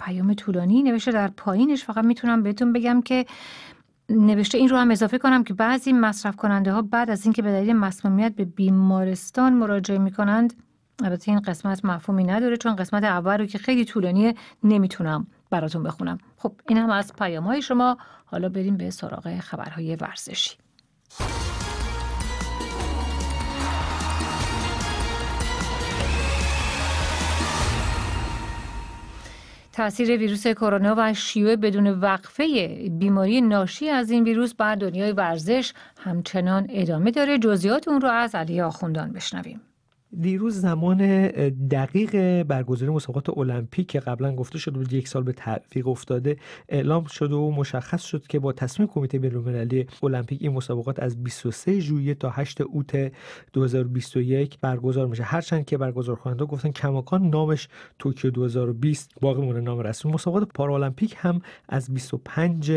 پیام طولانی نوشته در پایینش فقط میتونم بهتون بگم که نوشته این رو هم اضافه کنم که بعضی مصرف کننده ها بعد از اینکه به دلیل مسمومیت به بیمارستان مراجعه می کنند البته این قسمت مفهومی نداره چون قسمت اول رو که خیلی طولانیه نمیتونم براتون بخونم خب این هم از پیام های شما حالا بریم به سراغ خبرهای ورزشی تأثیر ویروس کرونا و شیوع بدون وقفه بیماری ناشی از این ویروس بر دنیای ورزش همچنان ادامه داره جزئیات اون رو از علی آخوندان بشنویم دیروز زمان دقیق برگزاری مسابقات المپیک که قبلا گفته شده بود یک سال به تعویق افتاده اعلام شد و مشخص شد که با تصمیم کمیته بین‌المللی المپیک این مسابقات از 23 ژوئیه تا 8 اوت 2021 برگزار میشه هرچند که برگزار کننده گفتن کماکان نامش توکیو 2020 باقی مونه نام رسمی مسابقات پارالمپیک هم از 25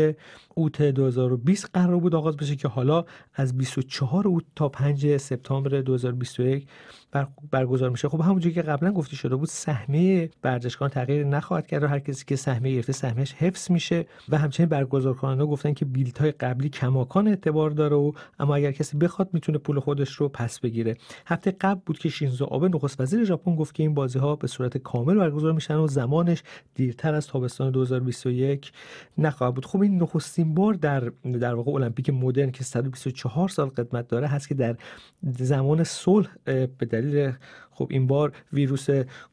اوت 2020 قرار بود آغاز بشه که حالا از 24 اوت تا 5 سپتامبر 2021 برگزار میشه خب همونجوری که قبلا گفته شده بود سهمیه ورزشکاران تغییر نخواهد کرد و هر کسی که سهمیه گرفته سهمش حفظ میشه و همچنین برگزار کننده گفتن که بیلیت های قبلی کماکان اعتبار داره و اما اگر کسی بخواد میتونه پول خودش رو پس بگیره هفته قبل بود که شینزو آبه نخست وزیر ژاپن گفت که این بازی ها به صورت کامل برگزار میشن و زمانش دیرتر از تابستان 2021 نخواهد بود خب این نخستین بار در در واقع المپیک مدرن که 124 سال قدمت داره هست که در زمان صلح به خب این بار ویروس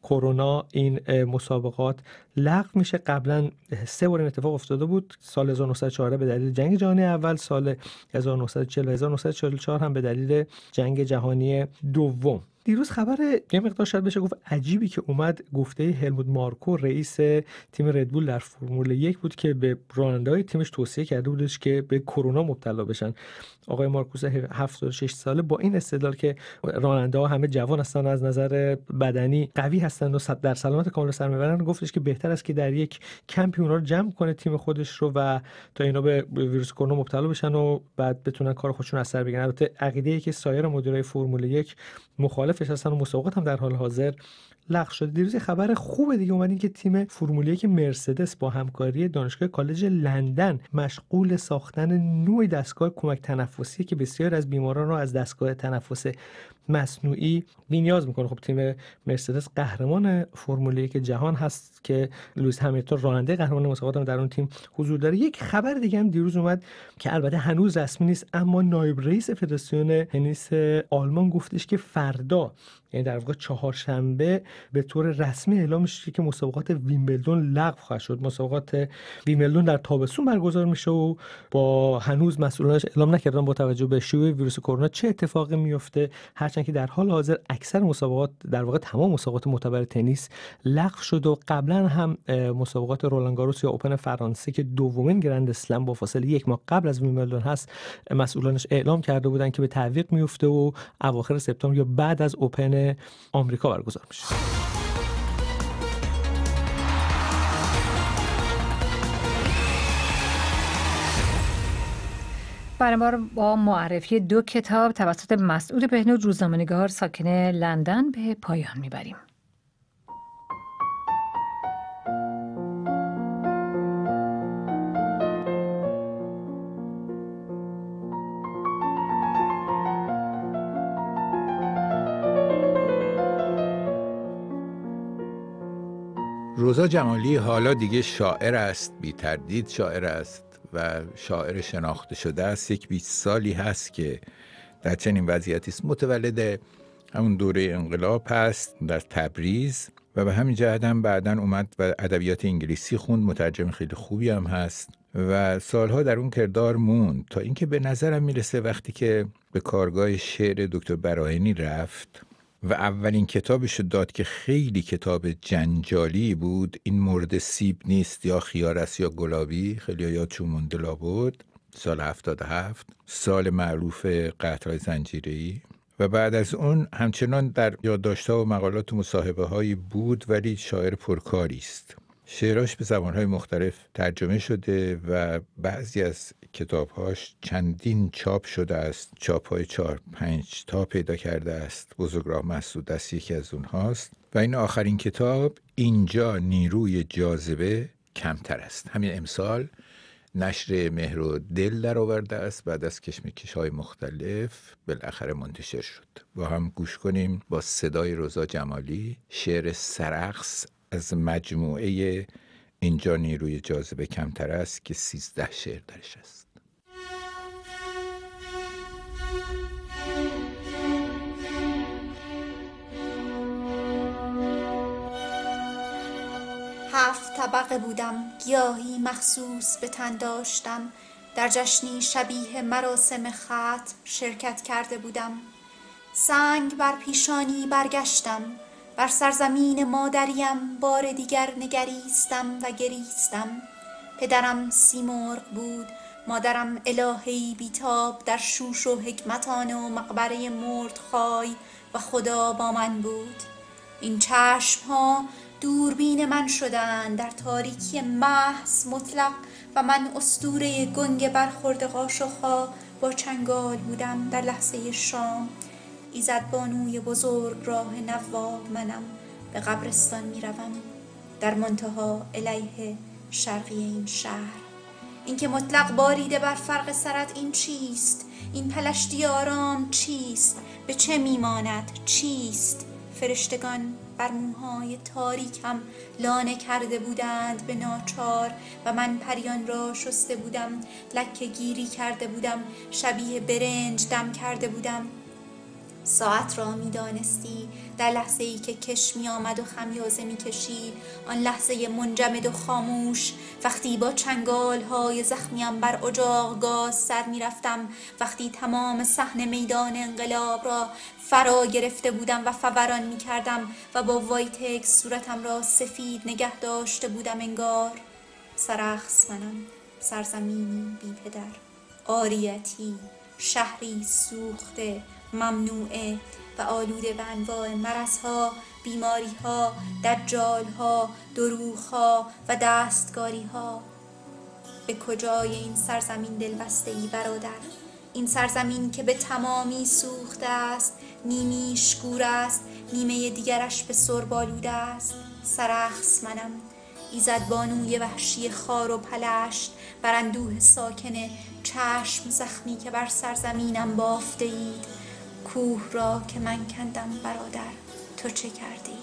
کرونا این مسابقات لغو میشه قبلا سه بار این اتفاق افتاده بود سال 1914 به دلیل جنگ جهانی اول سال 1940 1944 هم به دلیل جنگ جهانی دوم دیروز خبر یه مقدار شاید بشه گفت عجیبی که اومد گفته هلمود مارکو رئیس تیم ردبول در فرمول یک بود که به راننده تیمش توصیه کرده بودش که به کرونا مبتلا بشن آقای مارکوس 76 ساله با این استدلال که راننده ها همه جوان هستن از نظر بدنی قوی هستن و در سلامت کامل سر میبرن گفتش که بهتر است که در یک کمپی اونها رو جمع کنه تیم خودش رو و تا اینا به ویروس کرونا مبتلا بشن و بعد بتونن کار خودشون از سر بگیرن البته عقیده ای که سایر مدیرای فرمول یک مخالفش هستن و مسابقات هم در حال حاضر لغو شده دیروز خبر خوبه دیگه اومد که تیم فرمولی که مرسدس با همکاری دانشگاه کالج لندن مشغول ساختن نوع دستگاه کمک تنفسی که بسیار از بیماران رو از دستگاه تنفس مصنوعی بینیاز میکنه خب تیم مرسدس قهرمان فرمول که جهان هست که لوئیس همیلتون راننده قهرمان مسابقات هم در اون تیم حضور داره یک خبر دیگه هم دیروز اومد که البته هنوز رسمی نیست اما نایب رئیس فدراسیون تنیس آلمان گفتش که فردا یعنی در واقع چهارشنبه به طور رسمی اعلام میشه که مسابقات ویمبلدون لغو خواهد شد مسابقات ویمبلدون در تابستون برگزار میشه و با هنوز مسئولانش اعلام نکردن با توجه به شیوع ویروس کرونا چه اتفاقی میفته هرچند که در حال حاضر اکثر مسابقات در واقع تمام مسابقات معتبر تنیس لغو شد و قبلا هم مسابقات رولانگاروس یا اوپن فرانسه که دومین گرند اسلم با فاصله یک ماه قبل از ویمبلدون هست مسئولانش اعلام کرده بودند که به تعویق میفته و اواخر سپتامبر یا بعد از اوپن آمریکا برگزار میشه برنامه با معرفی دو کتاب توسط مسعود بهنود روزنامه‌نگار ساکن لندن به پایان میبریم. روزا جمالی حالا دیگه شاعر است بی تردید شاعر است و شاعر شناخته شده است یک 20 سالی هست که در چنین وضعیتی است متولد همون دوره انقلاب هست در تبریز و به همین جهت هم بعدا اومد و ادبیات انگلیسی خوند مترجم خیلی خوبی هم هست و سالها در اون کردار موند تا اینکه به نظرم میرسه وقتی که به کارگاه شعر دکتر براهنی رفت و اولین کتابش داد که خیلی کتاب جنجالی بود این مورد سیب نیست یا خیار است یا گلابی خیلی یا چون بود، سال 77 سال معروف قطعهای زنجیری و بعد از اون همچنان در یادداشت‌ها و مقالات و مصاحبه بود ولی شاعر پرکاری است شعراش به زبانهای مختلف ترجمه شده و بعضی از کتابهاش چندین چاپ شده است های چهار پنج تا پیدا کرده است راه مسعود است یکی از اونهاست و این آخرین کتاب اینجا نیروی جاذبه کمتر است همین امسال نشر مهر و دل در است بعد از کشمکش های مختلف بالاخره منتشر شد با هم گوش کنیم با صدای روزا جمالی شعر سرخص از مجموعه اینجا نیروی جاذبه کمتر است که 13 شعر درش است هفت طبقه بودم گیاهی مخصوص به تن داشتم در جشنی شبیه مراسم ختم شرکت کرده بودم سنگ بر پیشانی برگشتم بر سرزمین مادریم بار دیگر نگریستم و گریستم پدرم سیمرغ بود مادرم الههی بیتاب در شوش و حکمتان و مقبره مرد خای و خدا با من بود این چشم ها دوربین من شدند در تاریکی محض مطلق و من استوره گنگ برخورد قاشقها با چنگال بودم در لحظه شام ایزد بانوی بزرگ راه نواب منم به قبرستان میروم در منتها علیه شرقی این شهر اینکه مطلق باریده بر فرق سرت این چیست این پلشتی آرام چیست به چه میماند چیست فرشتگان بر موهای تاریکم لانه کرده بودند به ناچار و من پریان را شسته بودم لکه گیری کرده بودم شبیه برنج دم کرده بودم ساعت را میدانستی در لحظه ای که کش می آمد و خمیازه می آن لحظه منجمد و خاموش وقتی با چنگال های زخمیم بر اجاق گاز سر می وقتی تمام صحنه میدان انقلاب را فرا گرفته بودم و فوران می و با وایتکس صورتم را سفید نگه داشته بودم انگار سرخص منم سرزمینی بی پدر آریتی شهری سوخته ممنوعه و آلوده به انواع مرزها، بیماریها، دجالها، دروغها و ها. به کجای این سرزمین ای برادر این سرزمین که به تمامی سوخته است نیمی شکور است نیمه دیگرش به بالوده است سرخس منم ایزد بانوی وحشی خار و پلشت بر اندوه ساکن چشم زخمی که بر سرزمینم بافته اید کوه را که من کندم برادر تو چه کردی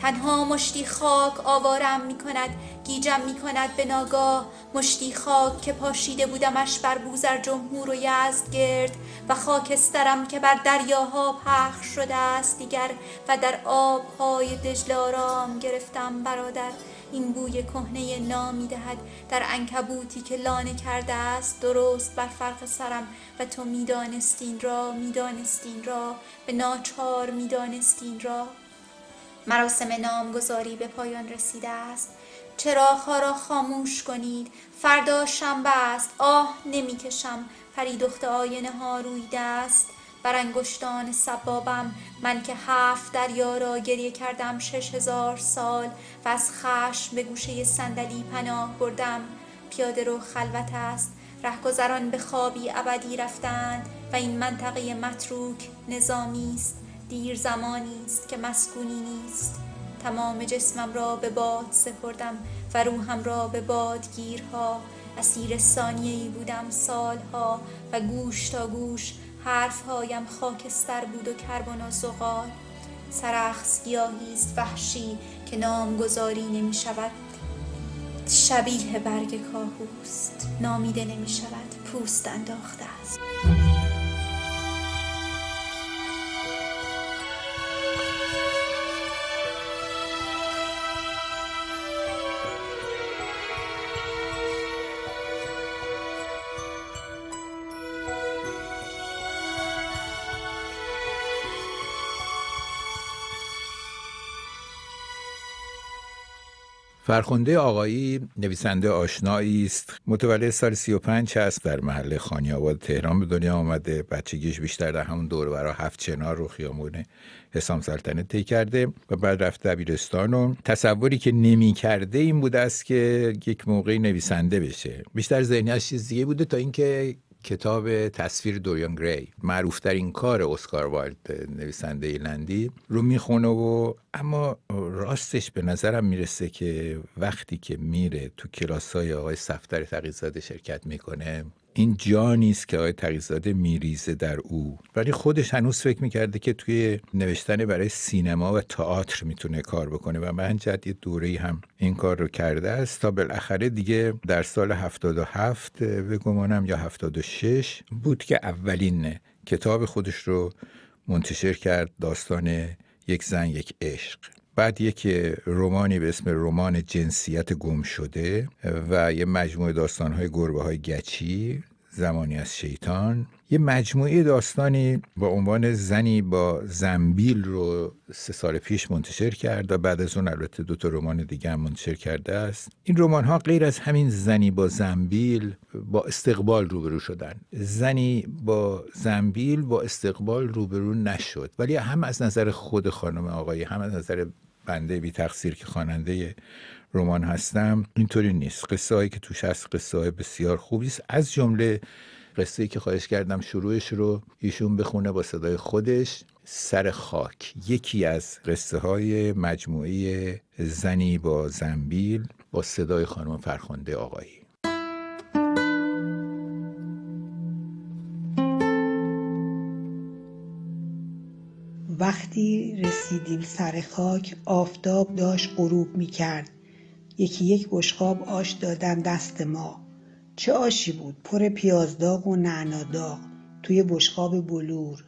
تنها مشتی خاک آوارم می کند گیجم می کند به ناگاه مشتی خاک که پاشیده بودمش بر بوزر جمهور و یزد گرد و خاکسترم که بر دریاها پخش شده است دیگر و در آبهای دجلارام گرفتم برادر این بوی کهنه نا دهد در انکبوتی که لانه کرده است درست بر فرق سرم و تو میدانستین را میدانستین را به ناچار میدانستین را مراسم نامگذاری به پایان رسیده است چراغها را خاموش کنید فردا شنبه است آه نمیکشم پری دخت آینه ها روی دست بر انگشتان سبابم من که هفت دریا را گریه کردم شش هزار سال و از خشم به گوشه صندلی پناه بردم پیاده رو خلوت است رهگذران به خوابی ابدی رفتند و این منطقه متروک نظامی است دیر زمانی است که مسکونی نیست تمام جسمم را به باد سپردم و روحم را به بادگیرها اسیر ثانیه بودم سالها و گوش تا گوش حرفهایم خاکستر بود و کربن و زغال سرخس گیاهی وحشی که نامگذاری نمی شود شبیه برگ کاهوست نامیده نمی شود پوست انداخته است فرخنده آقایی نویسنده آشنایی است متولد سال 35 هست در محل خانی تهران به دنیا آمده بچگیش بیشتر در همون دور برا هفت چنار رو خیامون حسام سلطنه طی کرده و بعد رفت دبیرستان و تصوری که نمی کرده این بوده است که یک موقعی نویسنده بشه بیشتر ذهنیش چیز دیگه بوده تا اینکه کتاب تصویر دوریان گری معروفترین کار اسکار وایلد نویسنده ایلندی رو میخونه و اما راستش به نظرم میرسه که وقتی که میره تو کلاس های آقای سفتر تقیزاده شرکت میکنه این جا نیست که آقای تقیزاده میریزه در او ولی خودش هنوز فکر میکرده که توی نوشتن برای سینما و تئاتر میتونه کار بکنه و من جد یه دوره هم این کار رو کرده است تا بالاخره دیگه در سال 77 گمانم یا 76 بود که اولین کتاب خودش رو منتشر کرد داستان یک زن یک عشق بعد یک رومانی به اسم رمان جنسیت گم شده و یه مجموعه داستانهای گربه های گچی زمانی از شیطان یه مجموعه داستانی با عنوان زنی با زنبیل رو سه سال پیش منتشر کرد و بعد از اون البته دوتا تا رمان دیگه هم منتشر کرده است این رمان ها غیر از همین زنی با زنبیل با استقبال روبرو شدن زنی با زنبیل با استقبال روبرو نشد ولی هم از نظر خود خانم آقایی هم از نظر بنده بی تقصیر که خواننده رمان هستم اینطوری نیست قصه هایی که توش هست قصه های بسیار خوبی است از جمله قصه ای که خواهش کردم شروعش رو ایشون بخونه با صدای خودش سر خاک یکی از قصه های مجموعه زنی با زنبیل با صدای خانم فرخنده آقایی وقتی رسیدیم سر خاک آفتاب داشت غروب می کرد. یکی یک بشقاب آش دادن دست ما چه آشی بود پر پیازداغ و نعناداغ توی بشقاب بلور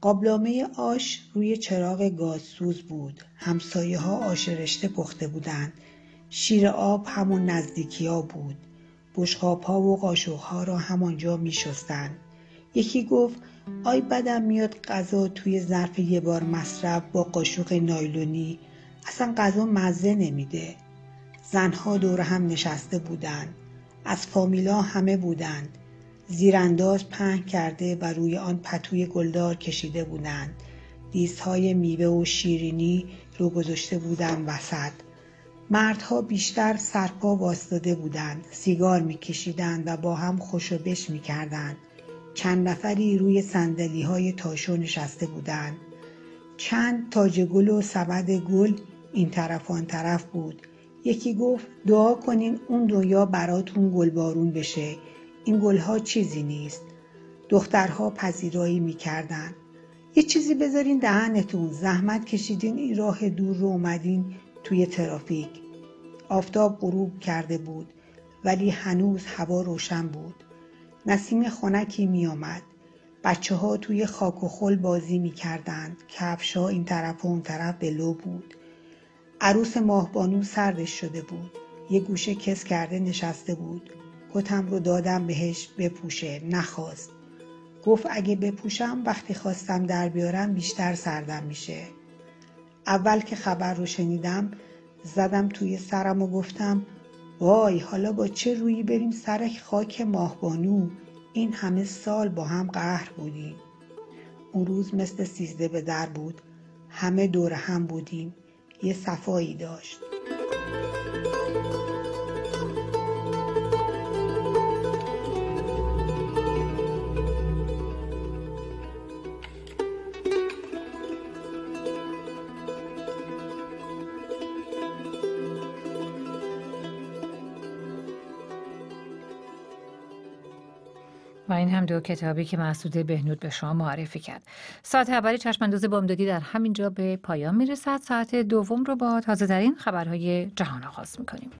قابلامه آش روی چراغ گازسوز بود همسایه ها آش رشته پخته بودند شیر آب همون نزدیکی ها بود بشخاب ها و قاشق ها را همانجا می یکی گفت آی بدم میاد غذا توی ظرف یه بار مصرف با قاشوق نایلونی اصلا غذا مزه نمیده زنها دور هم نشسته بودند از فامیلا همه بودند زیرانداز پهن کرده و روی آن پتوی گلدار کشیده بودند دیستهای میوه و شیرینی رو گذاشته بودند وسط مردها بیشتر سرپا واسداده بودند سیگار میکشیدند و با هم خوش و بش میکردند چند نفری روی سندلی های تاشو نشسته بودند. چند تاج گل و سبد گل این طرف آن طرف بود. یکی گفت دعا کنین اون دنیا براتون گل بارون بشه. این گلها چیزی نیست. دخترها پذیرایی میکردن. یه چیزی بذارین دهنتون زحمت کشیدین این راه دور رو اومدین توی ترافیک آفتاب غروب کرده بود ولی هنوز هوا روشن بود نسیم خنکی می آمد. بچه ها توی خاک و خل بازی می کردند. کفش ها این طرف و اون طرف به لو بود. عروس ماهبانو سردش شده بود. یه گوشه کس کرده نشسته بود. کتم رو دادم بهش بپوشه. نخواست. گفت اگه بپوشم وقتی خواستم در بیارم بیشتر سردم میشه. اول که خبر رو شنیدم زدم توی سرم و گفتم وای حالا با چه رویی بریم سر خاک ماهبانو این همه سال با هم قهر بودیم اون روز مثل سیزده به در بود همه دور هم بودیم یه صفایی داشت این هم دو کتابی که مسعود بهنود به شما معرفی کرد ساعت خبری چشمانداز بامدادی در همینجا به پایان میرسد ساعت دوم رو با تازه ترین خبرهای جهان آغاز میکنیم